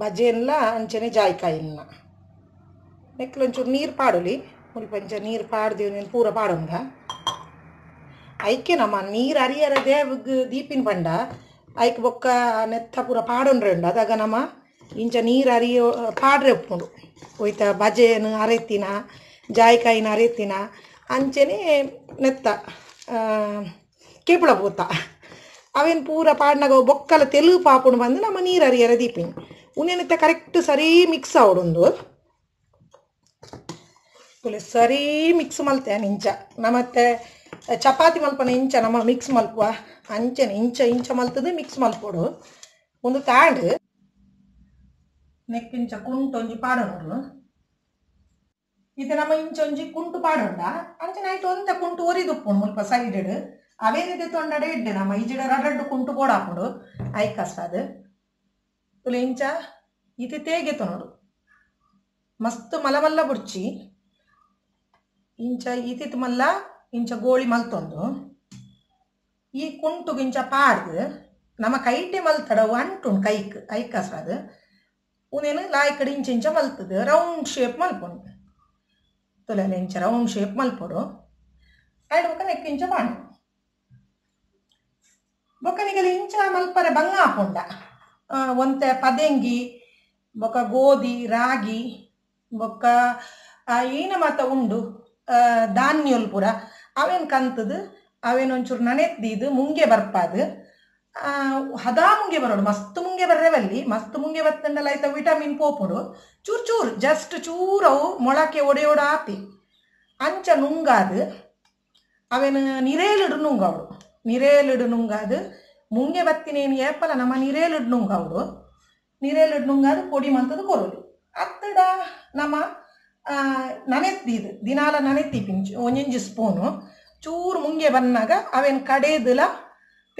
Speaker 1: ಬಜೆನ್ಲ ಅಂಚನೆ ಜಾಯ್ಕಾಯಿನ್ನ ನೆಕ್ಲೊಂಚೂರು ನೀರು ಪಾಡಲಿ ಮುರಿಪಂಚ ನೀರು ಪಾಡ್ದೀವಿ ನೀನು ಪೂರ ಪಾಡೋಂಗ ಐಕೆ ನಮ್ಮ ನೀರು ಅರಿಯರ ದೇವ್ಗೆ ದೀಪಿನ ಪಂಡ ಐಕ್ ಬೊಕ್ಕ ನೆತ್ತ ಪೂರ ಪಾಡೋಣ್ರೆಂಡು ಅದಾಗ ನಮ್ಮ ಇಂಚ ನೀರು ಅರಿಯೋ ಪಾಡ್ರೆ ಉಪ್ಪುಂಡು ಒಯ್ತ ಬಜೆಯನ್ನು ಅರೆತಿನ ಜಾಯಿಕಾಯಿನ ಅರೆತಿನ ಅಂಚೆನೆ ನೆತ್ತ ಕೇಪಳ ಪೂತ ಅವೇನು ಪೂರ ಪಾಡ್ನಾಗ ಬೊಕ್ಕಲ ತೆಲುಗು ಪಾಪುಂಡು ಬಂದು ನಮ್ಮ ನೀರು ಅರಿಯರ ದೀಪಿನಿ ಉನ್ನೇನತ್ತೆ ಕರೆಕ್ಟ್ ಸರಿ ಮಿಕ್ಸ್ ಆವಡೊಂದು ಸರಿ ಮಿಕ್ಸ್ ಮಲ್ತೆ ಇಂಚ ನಮ್ಮತ್ತೆ ಚಪಾತಿ ಮಲ್ಪನ ಇಂಚ ನಮ್ಮ ಮಿಕ್ಸ್ ಮಲ್ಪುವ ಅಂಚೆನೆ ಇಂಚ ಇಂಚ ಮಲ್ತದೆ ಮಿಕ್ಸ್ ಮಲ್ಪೋಡು ಒಂದು ತಾಂಡ್ ನೆಕ್ಕಿಂಚ ಕುಂಟೊಂಜಿ ಪಾಡೊಂಡು ಇತ್ತೆ ನಮ್ಮ ಇಂಚೊಂಜಿ ಕುಂಟು ಪಾಡೊಂಡ ಅಂಚೆ ನೈಟ್ ಒಂದ ಕುಂಟು ಒರಿದುಪ್ಪುಂಡು ಮುಲ್ಪ ಸೈಡೆಡ್ ಅವೇನಿದೆ ತೊಂಡಡೆ ಇಡ್ಡೆ ನಮ್ಮ ಈಜಿಡ ರಡ್ಡು ಕುಂಟು ಬೋಡಾಪುಡು ಐಕಷ್ಟ ಅದು ಇಂಚ ಇತಿ ತೇಗೆ ಮಸ್ತ್ ಮಲಮಲ್ಲ ಬುಡ್ಚಿ ಇಂಚ ಇತಿತ್ ಮಲ್ಲ ಇಂಚ ಗೋಳಿ ಮಲ್ತೊಂದು ಈ ಕುಂಟು ಕುಂಟುಗಿಂಚ ಪಾಡ್ದು ನಮ್ಮ ಕೈಟೆ ಮಲ್ತಡವು ಅಂಟುಂಡು ಕೈಕ್ ಐಕಸ್ರ ఊనేను ఇక్కడ ಇಂಚ మలుతుంది ರೌಂಡ್ ಶೇಪ್ మలుపండి ತುಲಲೆ ಇಂಚ ರೌಂಡ್ ಶೇಪ್ ಮಲ್ಪಡು ಎರಡು ಬೊಕ್ಕ ನೆಕ್ ಇಂಚ ಮಾಡು ಬೊಕ್ಕನಿಗೆಲ್ಲ ಇಂಚ ಮಲ್ಪರೆ ಬಂಗ ಹಾಕೊಂಡ ಒಂತೆ ಪದೆಂಗಿ ಬೊಕ್ಕ ಗೋಧಿ ರಾಗಿ ಬೊಕ್ಕ ಏನ ಮಾತ ಉಂಡು ಧಾನ್ಯಲ್ ಪೂರ ಅವೇನು ಕಂತದು ಅವೇನು ಒಂಚೂರು ನನೆತ್ತಿದ್ದು ಮುಂಗೆ ಬರ್ಪಾದು ಹದಾ ಮುಂಗೆ ಬರೋಡು ಮಸ್ತ್ ಮುಂಗೆ ಬರ್ರೆವಲ್ಲಿ ಮಸ್ತ್ ಮುಂಗೆ ಬತ್ತಂಡಲ ಆಯ್ತ ವಿಟಮಿನ್ ಪೋಪುಡು ಚೂರ್ ಚೂರ್ ಜಸ್ಟ್ ಚೂರವು ಮೊಳಕೆ ಒಡೆಯೋಡ ಆತಿ ಅಂಚ ನುಂಗಾದು ಅವೇನ ನಿರೇಲಿಡು ನುಂಗವಡು ನಿರೇಲಿಡು ನುಂಗಾದು ಮುಂಗೆ ಬತ್ತಿನೇನು ಏಪಲ್ಲ ನಮ್ಮ ನಿರೇಲಿಡು ನುಂಗವಳು ನಿರೇಲಿಡು ನುಂಗಾದು ಪೊಡಿ ಅತ್ತಡ ನಮ್ಮ ನನೆತ್ತಿದು ದಿನಾಲ ನನೆತ್ತಿ ಪಿಂಚು ಒಂಜಿ ಸ್ಪೂನು ಚೂರು ಮುಂಗೆ ಬಂದಾಗ ಅವೇನು ಕಡೇದಲ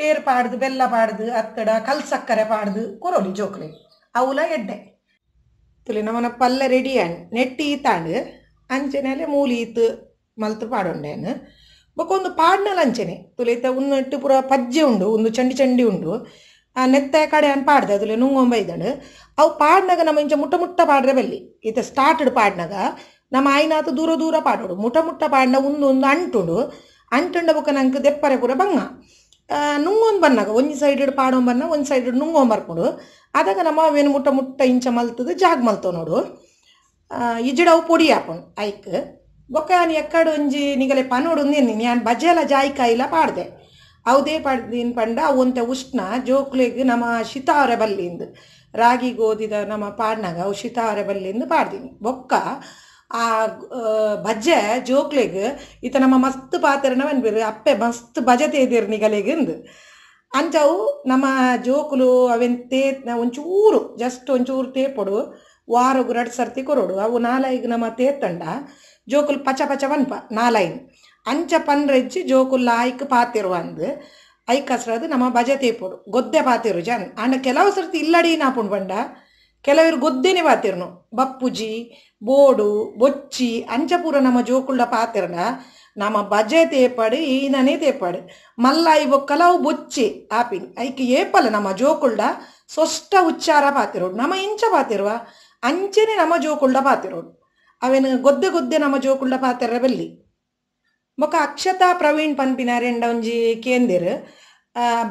Speaker 1: ಪೇರ್ ಪಾಡ್ದು ಬೆಲ್ಲ ಪಾಡ್ದು ಅತ್ತಡ ಕಲ್ ಸಕ್ಕರೆ ಪಾಡ್ದು ಕೊರೋಲಿ ಜೋಕ್ಲೆ ಅವಲ ಎಡ್ಡೆ ತುಲಿ ನಮ್ಮನ ಪಲ್ಲ ರೆಡಿಯಾನ್ ನೆಟ್ಟಿ ತಾಂಡು ಅಂಚನೆಲೆ ಮೂಲಿ ಈತು ಮಲ್ತು ಪಾಡೊಂಡೇನು ಬೊಕ್ಕೊಂದು ಪಾಡ್ನಲ್ಲ ಇತ್ತ ಒಂದು ನೆಟ್ಟು ಪೂರ ಪಜ್ಜೆ ಉಂಡು ಒಂದು ಚಂಡಿ ಚಂಡಿ ಉಂಡು ಆ ನೆತ್ತ ಕಡೆ ಅನ್ ಪಾಡ್ದೆ ನುಂಗೊಂಬ ನುಂಗೊಂಬೈದಳು ಅವು ಪಾಡ್ನಾಗ ನಮ್ಮ ಇಂಚ ಮುಟ್ಟ ಮುಟ್ಟ ಪಾಡ್ರೆ ಬೆಲ್ಲಿ ಈತ ಸ್ಟಾರ್ಟಡ್ ಪಾಡ್ನಾಗ ನಮ್ಮ ಆಯ್ನಾತ ದೂರ ದೂರ ಪಾಡೋಡು ಮುಟ್ಟ ಮುಟ್ಟ ಪಾಡ್ನ ಒಂದು ಒಂದು ಅಂಟುಡು ಅಂಟುಂಡ ಬೊಕ್ಕ ನಂಗೆ ದೆಪ್ಪರೆ ಪೂರ ಭಂಗ ನುಂಗೊಂದು ಬನ್ನಾಗ ಒಂದು ಸೈಡ್ ಹಿಡ್ ಪಾಡೋ ಬನ್ನ ಒಂದು ಸೈಡ್ ಹಿಡ್ ನುಂಗೊಂಬ ಬರ್ಕೊಂಡು ಆದಾಗ ನಮ್ಮ ಅವೇನು ಮುಟ್ಟ ಮುಟ್ಟ ಇಂಚ ಮಲ್ತದ ಜಾಗ ಮಲ್ತವ ನೋಡು ಇಜಿಡವು ಪೊಡಿ ಹಾಕೊಂಡು ಐಕ್ ಬೊಕ್ಕ ನೀ ಎಕ್ಕಡು ಒಂಜಿ ನಿಗಲೆ ಪನೋಡು ನೀನು ನಾನು ಬಜೆಲ್ಲ ಜಾಯಿಕಾಯಿಲ್ಲ ಪಾಡ್ದೆ ಅವದೇ ಪಾಡ್ದಿನ್ ಪಂಡ ಅವಂತೆ ಉಷ್ಣ ಜೋಕ್ಲೆಗ್ ನಮ್ಮ ಶಿತಾವರೆ ಬಲ್ಲಿಂದು ರಾಗಿ ಗೋದಿದ ನಮ್ಮ ಪಾಡ್ನಾಗ ಅವು ಶೀತಾವರೆ ಬಲ್ಲಿಂದು ಪಾಡ್ದೀನಿ ಬೊಕ್ಕ ಆ ಬಜೆ ಜೋಕ್ಲೆಗ್ ಇತ ನಮ್ಮ ಮಸ್ತ್ ಪಾತ್ರೆನ ಬಂದ್ಬಿರು ಅಪ್ಪೆ ಮಸ್ತ್ ಬಜೆ ತೇದಿರು ನಿಗಲೆಗಿಂದು ಅಂಚವು ನಮ್ಮ ಜೋಕುಲು ಅವೆನ್ ತೇ ಒಂಚೂರು ಜಸ್ಟ್ ಒಂಚೂರು ತೇಪೊಡು ವಾರ ಎರಡು ಸರ್ತಿ ಕೊರೋಡು ಅವು ನಾಲೈಗೆ ನಮ್ಮ ತೇತ್ತಂಡ ಜೋಕುಲು ಪಚ ಪಚ ವನ್ಪ ನಾಲೈನ್ ಅಂಚ ಪನ್ ಜೋಕುಲ್ ಆಯ್ಕೆ ಪಾತಿರು ಅಂದು ಐಕ್ ನಮ್ಮ ಬಜೆ ತೇಪೊಡು ಗೊದ್ದೆ ಪಾತಿರು ಜನ್ ಅಂಡ ಕೆಲವು ಸರ್ತಿ ಇಲ್ಲಡಿ ನಾಪುಂಡು ಬಂಡ ಕೆಲವರು ಗೊದ್ದೇನೆ ಪಾತಿರ್ನು ಬಪ್ಪುಜಿ ಬೋಡು ಬೊಚ್ಚಿ ಅಂಚಪುರ ನಮ್ಮ ಜೋಕುಳ್ಳ ಪಾತಿರ್ನ ನಮ್ಮ ಬಜೆ ತೇಪಾಡು ಈನನೇ ತೇಪಾಡು ಮಲ್ಲಾಯಿ ಬೊಕ್ಕಲವು ಬೊಚ್ಚಿ ಆಪಿನ್ ಐಕಿ ಏಪಲ್ಲ ನಮ್ಮ ಜೋಕುಳ್ಳ ಸ್ವಷ್ಟ ಉಚ್ಚಾರ ಪಾತಿರೋಡು ನಮ್ಮ ಇಂಚ ಪಾತಿರುವ ಅಂಚೆನೆ ನಮ್ಮ ಜೋಕುಳ್ಳ ಪಾತಿರೋಡು ಅವೇನು ಗೊದ್ದೆ ಗೊದ್ದೆ ನಮ್ಮ ಜೋಕುಳ್ಳ ಪಾತಿರ ಬೆಲ್ಲಿ ಮೊಕ ಅಕ್ಷತಾ ಪ್ರವೀಣ್ ಪನ್ಪಿನ ರೆಂಡ ಒಂಜಿ ಕೇಂದಿರು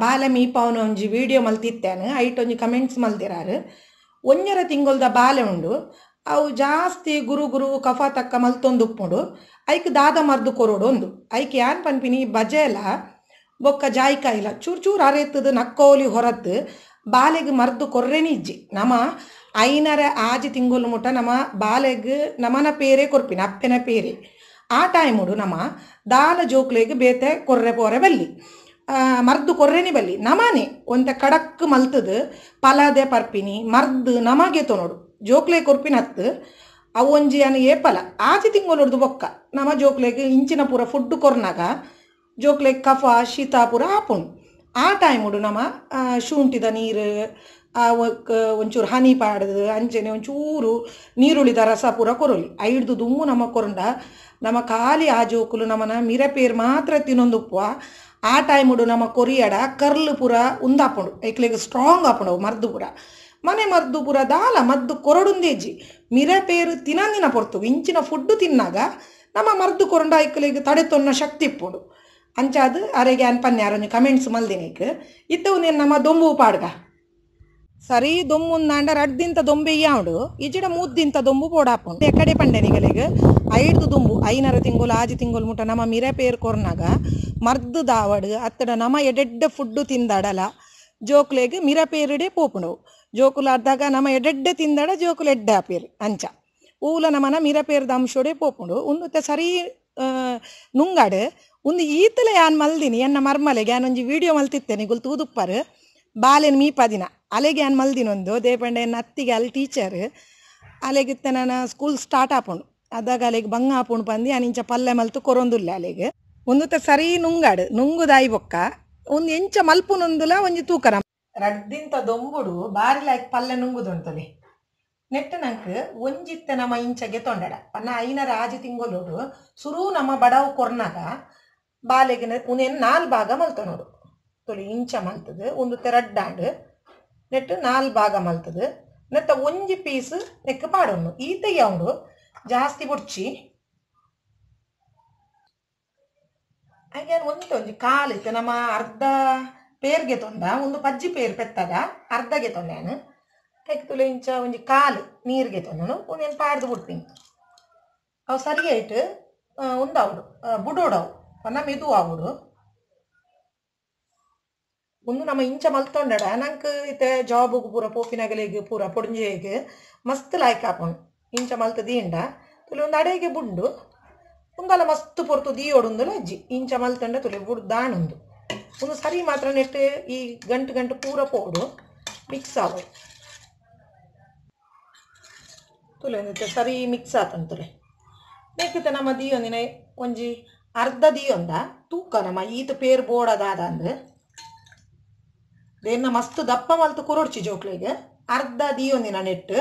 Speaker 1: ಬಾಲ ಮೀಪಾವನ ಒಂಜಿ ವಿಡಿಯೋ ಐಟ್ ಐಟೊಂಜಿ ಕಮೆಂಟ್ಸ್ ಮಲ್ದಿರಾರು ಒಂಜರ ತಿಂಗುಲ್ದ ಬಾಲೆ ಉಂಡು ಅವು ಜಾಸ್ತಿ ಗುರು ಗುರು ಕಫ ತಕ್ಕ ಮಲ್ತೊಂದು ಉಪ್ಪುಂಡು ಐಕ್ ದಾದ ಮರ್ದು ಕೊರೋಡು ಒಂದು ಐಕ್ ಯಾನ್ ಪನ್ಪಿನಿ ಬಜೆಲ ಬೊಕ್ಕ ಜಾಯಿಕಾಯಿಲ ಚೂರು ಚೂರು ಅರೆತದು ನಕ್ಕೋಲಿ ಹೊರತು ಬಾಲೆಗೆ ಮರ್ದು ಕೊರ್ರೆನಿ ಇಜ್ಜಿ ನಮ ಐನರ ಆಜಿ ತಿಂಗಳು ಮುಟ ನಮ ಬಾಲೆಗ್ ನಮನ ಪೇರೆ ಕೊರ್ಪಿನ ಅಪ್ಪೆನ ಪೇರೆ ಆ ಟೈಮುಡು ನಮ ದಾಲ ಜೋಕ್ಲೆಗ್ ಬೇತೆ ಕೊರ್ರೆ ಪೋರೆ ಬಲ್ಲಿ ಮರ್ದು ಕೊರ್ರೆನಿ ಬಲ್ಲಿ ನಮನೆ ಒಂದ ಕಡಕ್ ಮಲ್ತದ ಪಲದೆ ಪರ್ಪಿನಿ ಮರ್ದು ನಮಗೆ ತೊನೋಡು ಜೋಕ್ಲೆ ಕೊರ್ಪಿನತ್ತು ಅವೊಂಜಿ ಅನು ಏಪಲ ಆಚೆ ತಿಂಗಳೊಡ್ದು ಬೊಕ್ಕ ನಮ ಜೋಕ್ಲೆಗೆ ಇಂಚಿನ ಪೂರ ಫುಡ್ ಕೊರ್ನಾಗ ಜೋಕ್ಲೆ ಕಫ ಶೀತ ಪೂರ ಆಪುಣು ಆ ಟೈಮುಡು ನಮ ಶುಂಠಿದ ನೀರು ಒಂಚೂರು ಹನಿ ಪಾಡ್ದು ಅಂಚನೆ ಒಂಚೂರು ನೀರುಳಿದ ರಸ ಪೂರ ಕೊರೊಲಿ ಐಡ್ದು ದುಮ್ಮು ನಮ್ಮ ಕೊರಂಡ ನಮ್ಮ ಖಾಲಿ ಆ ಜೋಕುಲು ನಮ್ಮನ ಮಿರಪೇರು ಮಾತ್ರ ತಿನ್ನೊಂದುಪ್ಪ ಆ ಟೈಮುಡು ನಮ್ಮ ಕೊರಿಯಡ ಕರ್ಲ್ ಪೂರ ಉಂದಾಪುಂಡು ಐಕ್ಲೆಗ್ ಸ್ಟ್ರಾಂಗ್ ಆಪುಂಡು ಮರ್ದು ಪೂರ ಮನೆ ಮದ್ದು ಪೂರ ದಾಲ ಮದ್ದು ಕೊರಡುಂದೇಜಿ ಮಿರ ಪೇರು ತಿನಂದಿನ ಪೊರ್ತು ಇಂಚಿನ ಫುಡ್ಡು ತಿನ್ನಾಗ ನಮ್ಮ ಮರ್ದು ಕೊರಂಡ ಐಕ್ಲೆಗ್ ತಡೆ ತೊನ್ನ ಶಕ್ತಿ ಇಪ್ಪುಂಡು ಅಂಚಾದು ಅರೆಗೆ ಅನ್ಪನ್ನೆ ಯಾರೊಂದು ಕಮೆಂಟ್ಸ್ ಮಲ್ದಿನಿಕ್ ಇತ್ತವು ನೀನು ನಮ್ಮ ದೊಂಬು ಪಾಡ್ಗ ಸರಿ ದೊಮ್ಮು ಉಂದಾಂಡ ಅರ್ಧ ದಿಂತ ದೊಂಬೆ ಇಯ್ಯುಡು ಈಜಿಡ ಮೂರು ದಿಂತ ದೊಂಬು ಪೋಡಾಪು ಎಕಡೆ ಪಂಡೆ ನಿಗಲಿಗೆ ಐದು ದೊಂಬು ಐನರ ತಿಂಗೋಲು ಆಜಿ ತಿಂಗೋಲು ಮುಟ ನಮ್ಮ ಮಿರೆ ಮಿರಾಪೇರು ಕೊರ್ನಾಗ ದಾವಡು ಅತ್ತಡ ನಮ್ಮ ಎಡೆಡ್ಡ ಫುಡ್ಡು ತಿಂದಾಡಲ ತಿಂದಾಡಲ್ಲ ಮಿರ ಮಿರಪೇರಿಡೆ ಪೋಪುಣವು ಜೋಕುಲು ಅರ್ಧಾಗ ನಮ ಎಡೆಡ್ಡ ತಿಂದಡ ಜೋಕುಲು ಎಡ್ಡ ಆಪೇರಿ ಅಂಚ ಹೂಲ ನಮನ ಪೇರ್ದ ಅಂಶೋಡೆ ಪೋಪುಣು ಒಂದು ಸರಿ ನುಂಗಾಡು ಒಂದು ಈತಲೆ ಯಾನ್ ಮಲ್ದಿನಿ ಎನ್ನ ಮರ್ಮಲೆಗೆ ಯಾನೊಂಜಿ ವೀಡಿಯೋ ಮಲ್ತಿತ್ತೆ ನಿಗುಲ್ ತೂದುಪ್ಪರು ಮೀ ಪದಿನ ಅಲೆಗೆ ಅನ್ ಮಲ್ದಿನೊಂದು ದೇಪಂಡೆ ಅತ್ತಿಗೆ ಅಲ್ಲಿ ಟೀಚರ್ ಅಲೆಗಿತ್ತ ನಾನು ಸ್ಕೂಲ್ ಸ್ಟಾರ್ಟ್ ಆಪುಂಡು ಅದಾಗ ಅಲೆಗೆ ಬಂಗ ಆಪುಂಡು ಬಂದು ಅನಿಂಚ ಪಲ್ಲೆ ಮಲ್ತು ಕೊರೊಂದುಲ್ಲ ಅಲೆಗೆ ತ ಸರಿ ನುಂಗಾಡು ನುಂಗುದಾಯಿ ಬೊಕ್ಕ ಒಂದು ಎಂಚ ಮಲ್ಪುನೊಂದುಲ ಒಂಜಿ ತೂಕರ ರಡ್ದಿಂತ ದೊಂಬುಡು ಲಾಯ್ಕ್ ಪಲ್ಲೆ ನುಂಗುದುಂಟಲಿ ನೆಟ್ಟ ನಂಕ್ ಒಂಜಿತ್ತ ನಮ್ಮ ಇಂಚಗೆ ತೊಂಡಡ ಪನ್ನ ಐನರ ಆಜಿ ತಿಂಗಳೋಡು ಸುರು ನಮ್ಮ ಬಡವ್ ಕೊರ್ನಾಗ ಬಾಲೆಗೆ ಉನೇನು ನಾಲ್ ಭಾಗ ಮಲ್ತ ನೋಡು ಇಂಚ ಮಲ್ತದು ಒಂದು ತೆರಡ್ಡಾಂಡು ನಾಲ್ ಭಾಗ ഭാഗമൽത്തത് എന്നിട്ട് ഒഞ്ച് ಪೀಸ್ നെക്ക് പാടുന്നു ഈ തെയ്യവുണ്ട് ಜಾಸ್ತಿ ಬುಡ್ಚಿ ಹಾಗೆ ಒಂದು ಒಂಜಿ ಕಾಲು ಇತ್ತು ನಮ್ಮ ಅರ್ಧ ಪೇರ್ಗೆ ತೊಂದ ಒಂದು ಪಜ್ಜಿ ಪೇರ್ ಪೆತ್ತದ ಅರ್ಧಗೆ ತೊಂದಾನು ಅದಕ್ಕೆ ಇಂಚ ಒಂಜಿ ಕಾಲು ನೀರಿಗೆ ತೊಂದನು ಒಂದೇನು ಪಾಡ್ದು ಬಿಡ್ತೀನಿ ಅವು ಸರಿಯಾಯ್ತು ಉಂದವಡು ಬುಡೋಡವು ನಮ್ಮ ಇದು ಅವಡು ಒಂದು ನಮ್ಮ ಇಂಚ ಮಲ್ತೊಂಡಡ ನಂಗೆ ಇತ್ತೆ ಜಾಬುಗು ಪೂರ ಪೋಪಿನಗಲಿಗೆ ಪೂರ ಪೊಡಿಂಜೆಗೆ ಮಸ್ತ್ ಲಾಯ್ಕ್ ಹಾಕೊಂಡು ಇಂಚ ಮಲ್ತ ದೀಂಡ ತುಲಿ ಒಂದು ಅಡೆಗೆ ಬುಂಡು ಉಂದಲ ಮಸ್ತ್ ಪೊರ್ತು ದೀಯೋಡುಂದುಲ ಅಜ್ಜಿ ಇಂಚ ಮಲ್ತಂಡ ತುಲಿ ಬುಡ್ ದಾಣೊಂದು ಒಂದು ಸರಿ ಮಾತ್ರ ನೆಟ್ಟು ಈ ಗಂಟು ಗಂಟು ಪೂರ ಪೋಡು ಮಿಕ್ಸ್ ಆಗೋದು ತುಲೆ ಸರಿ ಮಿಕ್ಸ್ ಆತಂತುಲೆ ನೆಕ್ಕಿತ ನಮ್ಮ ದೀಯೊಂದಿನ ಒಂಜಿ ಅರ್ಧ ಒಂದ ತೂಕ ನಮ್ಮ ಈತ ಪೇರ್ ಬೋಡದಾದ ಅಂದ್ರೆ ದೇನ ಮಸ್ತ್ ದಪ್ಪ ಮಲ್ತು ಕುರೋಡ್ಚಿ ಜೋಕ್ಲಿಗೆ ಅರ್ಧ ದಿಯೊಂದಿನ ನೆಟ್ಟು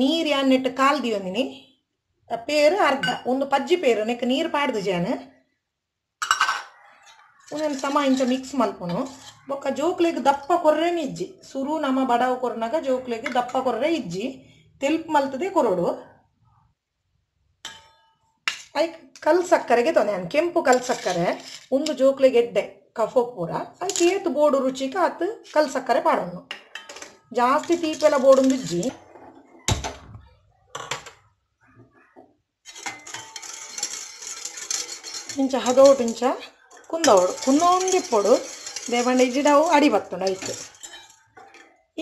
Speaker 1: ನೀರು ಯಾನ್ ನೆಟ್ಟು ಕಾಲು ದಿಯೊಂದಿನಿ ಪೇರು ಅರ್ಧ ಒಂದು ಪಜ್ಜಿ ಪೇರು ನೆಕ್ ನೀರು ಪಾಡ್ದು ಜಾನು ಒಂದೊಂದು ಸಮ ಇಂಚ ಮಿಕ್ಸ್ ಮಲ್ಪನು ಬೊಕ್ಕ ಜೋಕ್ಲೆಗ್ ದಪ್ಪ ಕೊರ್ರೆನ ಇಜ್ಜಿ ಸುರು ನಮ್ಮ ಬಡವ ಕೊರ್ನಾಗ ಜೋಕ್ಲೆಗ್ ದಪ್ಪ ಕೊರ್ರೆ ಇಜ್ಜಿ ತೆಲ್ಪ್ ಮಲ್ತದೆ ಕೊರೋಡು ಐಕ್ ಕಲ್ ಸಕ್ಕರೆಗೆ ತೊನೆ ಕೆಂಪು ಕಲ್ ಸಕ್ಕರೆ ಒಂದು ಜೋಕ್ಲೆಗೆ ಎಡ್ಡೆ ಪೂರ ಅದು ಏತು ಬೋಡು ರುಚಿಕ ಆತು ಕಲ್ ಸಕ್ಕರೆ ಬಾಡೋನು ಜಾಸ್ತಿ ತೀಪೆಲ್ಲ ಬೋಡು ಬಿಜ್ಜಿ ಇಂಚ ಹದೋಟು ಇಂಚ ಕುಂದವಡು ಕುನ್ನೊಂದಿಪ್ಪಡು ದೇವಣ್ಣ ಇಜ್ಜಿಡವು ಅಡಿ ಬತ್ತುಂಡು ಐತೆ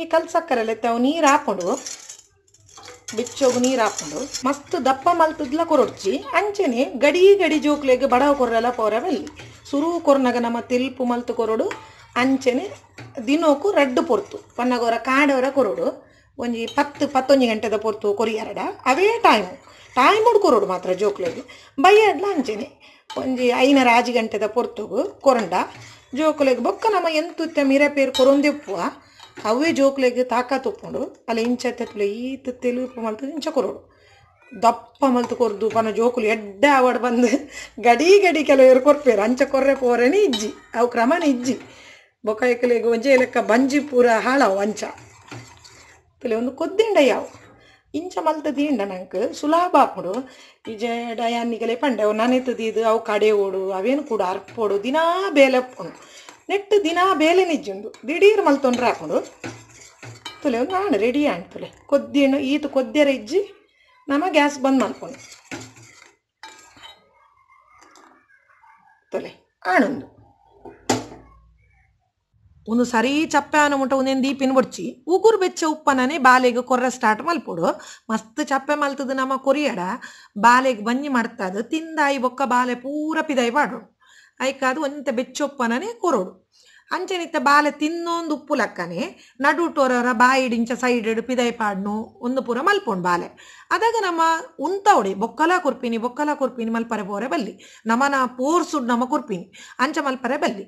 Speaker 1: ಈ ಕಲ್ ಸಕ್ಕರೆಲ್ಲ ತಾವು ನೀರು ಹಾಕೊಂಡು ಬಿಚ್ಚೋಗು ನೀರು ಹಾಕೊಂಡು ಮಸ್ತ್ ದಪ್ಪ ಮಲ್ತದ್ಲ ಕೊರಡ್ಚಿ ಅಂಚನೆ ಗಡಿ ಗಡಿ ಜೋಕ್ಲೆಗೆ ಬಡವ ಕೊರ್ರೆಲ್ಲ ಪೋರವೆಲ್ಲಿ ಸುರು ಕೊರ್ನಗ ನಮ್ಮ ತಿಲ್ಪು ಮಲ್ತು ಕೊರಡು ಅಂಚೆನೆ ದಿನೋಕು ರಡ್ಡು ಪೊರ್ತು ಪನ್ನಗೋರ ಕಾಡೋರ ಕೊರಡು ಒಂಜಿ ಪತ್ತು ಪತ್ತೊಂಜಿ ಗಂಟೆದ ಪೊರ್ತು ಕೊರಿಯರಡ ಅವೇ ಟೈಮ್ ಟೈಮ್ ಕೊರೋಡು ಮಾತ್ರ ಜೋಕ್ಲೆಗೆ ಬೈಯಡ್ಲ ಅಂಚೆನೆ ಒಂಜಿ ಐನ ರಾಜಿ ಗಂಟೆದ ಪೊರ್ತುಗು ಕೊರಂಡ ಜೋಕ್ಲೆಗೆ ಬೊಕ್ಕ ನಮ್ಮ ಎಂತುತ್ತ ಮಿರಪೇರು ಕೊರೊಂದೆಪ್ಪುವ ಅವೇ ಜೋಕ್ಲೆಗೆ ತಾಕ ಉಪ್ಪುಂಡು ಅಲ್ಲ ಇಂಚ ತೆತ್ತಲೆ ಈ ತೆಲುಪು ಮಲ್ತು ಇಂಚ ಕೊರೋಡು ದಪ್ಪ ಮಲ್ತು ಕೊರ್ದು ಪನ ಜೋಕುಲು ಎಡ್ಡ ಅವಡ್ ಬಂದು ಗಡಿ ಗಡಿ ಕೆಲವರು ಕೊರ್ಪೇರು ಅಂಚ ಕೊರ್ರೆ ಪೋರೆನೆ ಇಜ್ಜಿ ಅವು ಕ್ರಮನ ಇಜ್ಜಿ ಬೊಕ ಎಕಲೆಗೆ ಲೆಕ್ಕ ಬಂಜಿ ಪೂರ ಹಾಳವು ಅಂಚ ತಲೆ ಒಂದು ಕೊದ್ದಿಂಡ ಯಾವು ಇಂಚ ಮಲ್ತ ದೀಂಡ ನಂಗೆ ಸುಲಭ ಹಾಕೊಂಡು ಈಜ ಡಯಾನಿಗಲೆ ಪಂಡೆ ಅವು ನಾನೆತ್ತು ಅವು ಕಡೆ ಓಡು ಅವೇನು ಕೂಡ ಅರ್ಪೋಡು ದಿನಾ ಬೇಲೆ ಹಾಕೊಂಡು ನೆಟ್ಟು ದಿನಾ ಬೇಲೆ ನಿಜ್ಜುಂಡು ದಿಢೀರ್ ಮಲ್ತೊಂಡ್ರೆ ಹಾಕೊಂಡು ತುಲೆ ಒಂದು ನಾನು ರೆಡಿ ಆಣ್ತುಲೆ ಕೊದ್ದಿನ ಈತು ಕೊದ್ದೆರ ಇಜ್ಜಿ ನಮ್ಮ ಗ್ಯಾಸ್ ಬಂದ್ ಮಾಡ್ಕೊಂಡು ತಲೆ ಆಣಂದು ಒಂದು ಸರಿ ಚಪ್ಪೆ ಮುಟ್ಟ ಒಂದೇನು ದೀಪಿನ ಬಡ್ಚಿ ಉಗುರು ಬೆಚ್ಚ ಉಪ್ಪನೇ ಬಾಲೆಗೆ ಕೊರ್ರ ಸ್ಟಾರ್ಟ್ ಮಲ್ಪಡು ಮಸ್ತ್ ಚಪ್ಪೆ ಮಲ್ತದ ನಮ್ಮ ಕೊರಿಯಡ ಬಾಲೆಗೆ ಬನ್ನಿ ಮಾಡ್ತದ ತಿಂದಾಯಿ ಬೊಕ್ಕ ಬಾಲೆ ಪೂರ ಪಿದಾಯಿ ಮಾಡೋಡು ಐಕಾದು ಒಂತ ಬೆಚ್ಚ ಉಪ್ಪನೇ ಕೊರೋಡು ಅಂಚನಿತ್ತ ಬಾಲ ತಿನ್ನೊಂದು ಉಪ್ಪು ಲಕ್ಕನೆ ನಡು ಟೊರರ ಬಾಯಿಡಿಂಚ ಸೈಡ್ ಪಿದೈ ಪಾಡ್ನು ಒಂದು ಪೂರ ಮಲ್ಪೊಂಡು ಬಾಲೆ ಅದಾಗ ನಮ್ಮ ಉಂತವಡಿ ಬೊಕ್ಕಲ ಕುರ್ಪಿನಿ ಬೊಕ್ಕಲ ಕುರ್ಪಿನಿ ಮಲ್ಪರೆ ಪೋರೆ ಬಲ್ಲಿ ನಮನ ಪೋರ್ಸುಡ್ ನಮ್ಮ ಕುರ್ಪಿನಿ ಅಂಚ ಮಲ್ಪರೆ ಬಲ್ಲಿ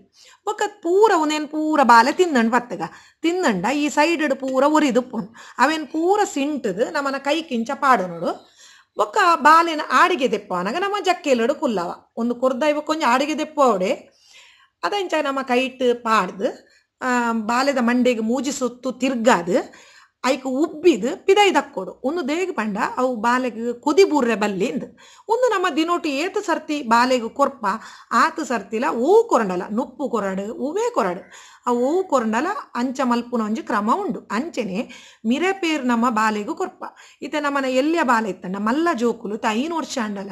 Speaker 1: ಬೊಕ್ಕ ಪೂರ ಉನೇನು ಪೂರ ಬಾಲೆ ತಿನ್ನಂಡು ಬತ್ತಗ ತಿನ್ನಂಡ ಈ ಸೈಡ್ ಪೂರ ಉರಿದುಪ್ಪುಂಡು ಅವೇನು ಪೂರ ಸಿಂಟದು ನಮನ ಕೈ ಕಿಂಚ ಪಾಡು ನೋಡು ಬೊಕ್ಕ ಬಾಲೆನ ಆಡಿಗೆ ದೆಪ್ಪವನಾಗ ನಮ್ಮ ಜಕ್ಕೆಲಡು ಕುಲ್ಲವ ಒಂದು ಕೊರ್ದೈವ ಕೊಂಚ ಆಡಿಗೆ ದೆಪ್ಪ ಅವಡೆ അതെന്നുവെച്ചാൽ ನಮ್ಮ ಕೈಟ್ ಪಾಡ್ದು ಬಾಲೆದ ಮಂಡೆಗೆ ಮೂಜಿ ಸುತ್ತು ತಿರ್ಗಾದು ಐಕ್ ಉಬ್ಬಿದ್ ಪಿದೈ ದಕ್ಕೋಡು ಒಂದು ದೇಗ್ ಪಂಡ ಅವು ಬಾಲೆಗೆ ಕುದಿ ಬುರ್ರೆ ಬಲ್ಲಿಂದ್ ಒಂದು ನಮ್ಮ ದಿನೋಟಿ ಏತ ಸರ್ತಿ ಬಾಲೆಗೆ ಕೊರ್ಪ ಆತ ಸರ್ತಿಲ ಹೂ ಕೊರಂಡಲ ನುಪ್ಪು ಕೊರಡು ಹೂವೇ ಕೊರಡು ಆ ಹೂ ಕೊರಂಡಲ ಅಂಚ ಮಲ್ಪುನ ಒಂಜಿ ಕ್ರಮ ಉಂಡು ಅಂಚನೆ ಮಿರೆ ಪೇರ್ ನಮ್ಮ ಬಾಲೆಗೂ ಕೊರ್ಪ ಇತ್ತೆ ನಮ್ಮನ ಎಲ್ಲಿಯ ಬಾಲೆ ಇತ್ತಂಡ ಮಲ್ಲ ಜೋಕುಲು ಐನು ವರ್ಷ ಅಂಡಲ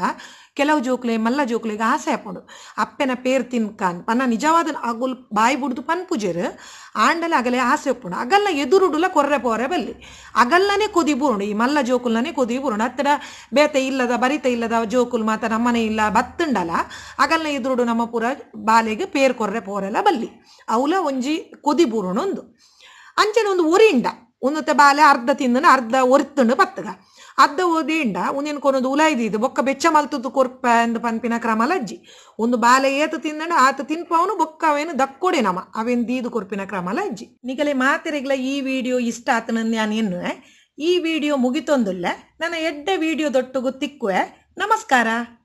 Speaker 1: ಕೆಲವು ಜೋಕ್ಲೆ ಮಲ್ಲ ಜೋಕ್ಲೆಗೆ ಆಸೆ ಹಾಕೊಂಡು ಅಪ್ಪೆನ ಪೇರ್ ತಿನ್ಕಾನ್ ಪನ್ನ ನಿಜವಾದ ಅಗುಲ್ ಬಾಯಿ ಬುಡ್ದು ಪನ್ ಪೂಜೆರು ಆಂಡಲ ಅಗಲೆ ಆಸೆ ಒಪ್ಪುಂಡು ಅಗಲ್ನ ಎದುರುಡುಲ ಕೊರ್ರೆ ಪೋರೆ ಬಲ್ಲಿ ಅಗಲ್ಲನೆ ಕುದಿ ಬೂರುಂಡು ಈ ಮಲ್ಲ ಜೋಕುಲ್ನೇ ಕುದಿ ಬೂರುಂಡು ಅತ್ತಡ ಬೇತೆ ಇಲ್ಲದ ಬರಿತ ಇಲ್ಲದ ಜೋಕುಲ್ ಮಾತ ನಮ್ಮನೆ ಇಲ್ಲ ಬತ್ತುಂಡಲ ಅಗಲ್ನ ಎದುರುಡು ನಮ್ಮ ಪೂರ ಬಾಲೆಗೆ ಪೇರ್ ಕೊರ್ರೆ ಪೋರೆಲ್ಲ ಬಲ್ಲಿ ಅವಲ ಒಂಜಿ ಕುದಿ ಬೂರುಣು ಒಂದು ಅಂಚನೆ ಒಂದು ಒರಿಂಡ ಒಂದೊತ್ತೆ ಬಾಲೆ ಅರ್ಧ ತಿಂದನ ಅರ್ಧ ಒರ್ತುಂಡು ಪತ್ತಗ ಅದ್ದ ಓದೇಂಡ ಉಂದೆನ್ ಕೊನೊಂದು ಉಲಾಯ್ದು ಇದು ಬೊಕ್ಕ ಬೆಚ್ಚ ಮಲ್ತದ್ದು ಕೊರ್ಪ ಎಂದು ಪನ್ಪಿನ ಕ್ರಮ ಲಜ್ಜಿ ಒಂದು ಬಾಲೆ ಏತು ತಿನ್ನಂಡ ಆತ ತಿನ್ಪವನು ಬೊಕ್ಕ ಅವೇನು ದಕ್ಕೊಡೆ ನಮ ಅವೇನು ದೀದು ಕೊರ್ಪಿನ ಕ್ರಮ ಲಜ್ಜಿ ನಿಗಲೆ ಮಾತೆರೆಗ್ಲ ಈ ವಿಡಿಯೋ ಇಷ್ಟ ಆತನ ನಾನು ಏನು ಈ ವಿಡಿಯೋ ಮುಗಿತೊಂದುಲ್ಲೆ ನನ್ನ ಎಡ್ಡೆ ವಿಡಿಯೋ ದೊಟ್ಟುಗು ತಿಕ್ಕುವೆ ನಮಸ್ಕಾರ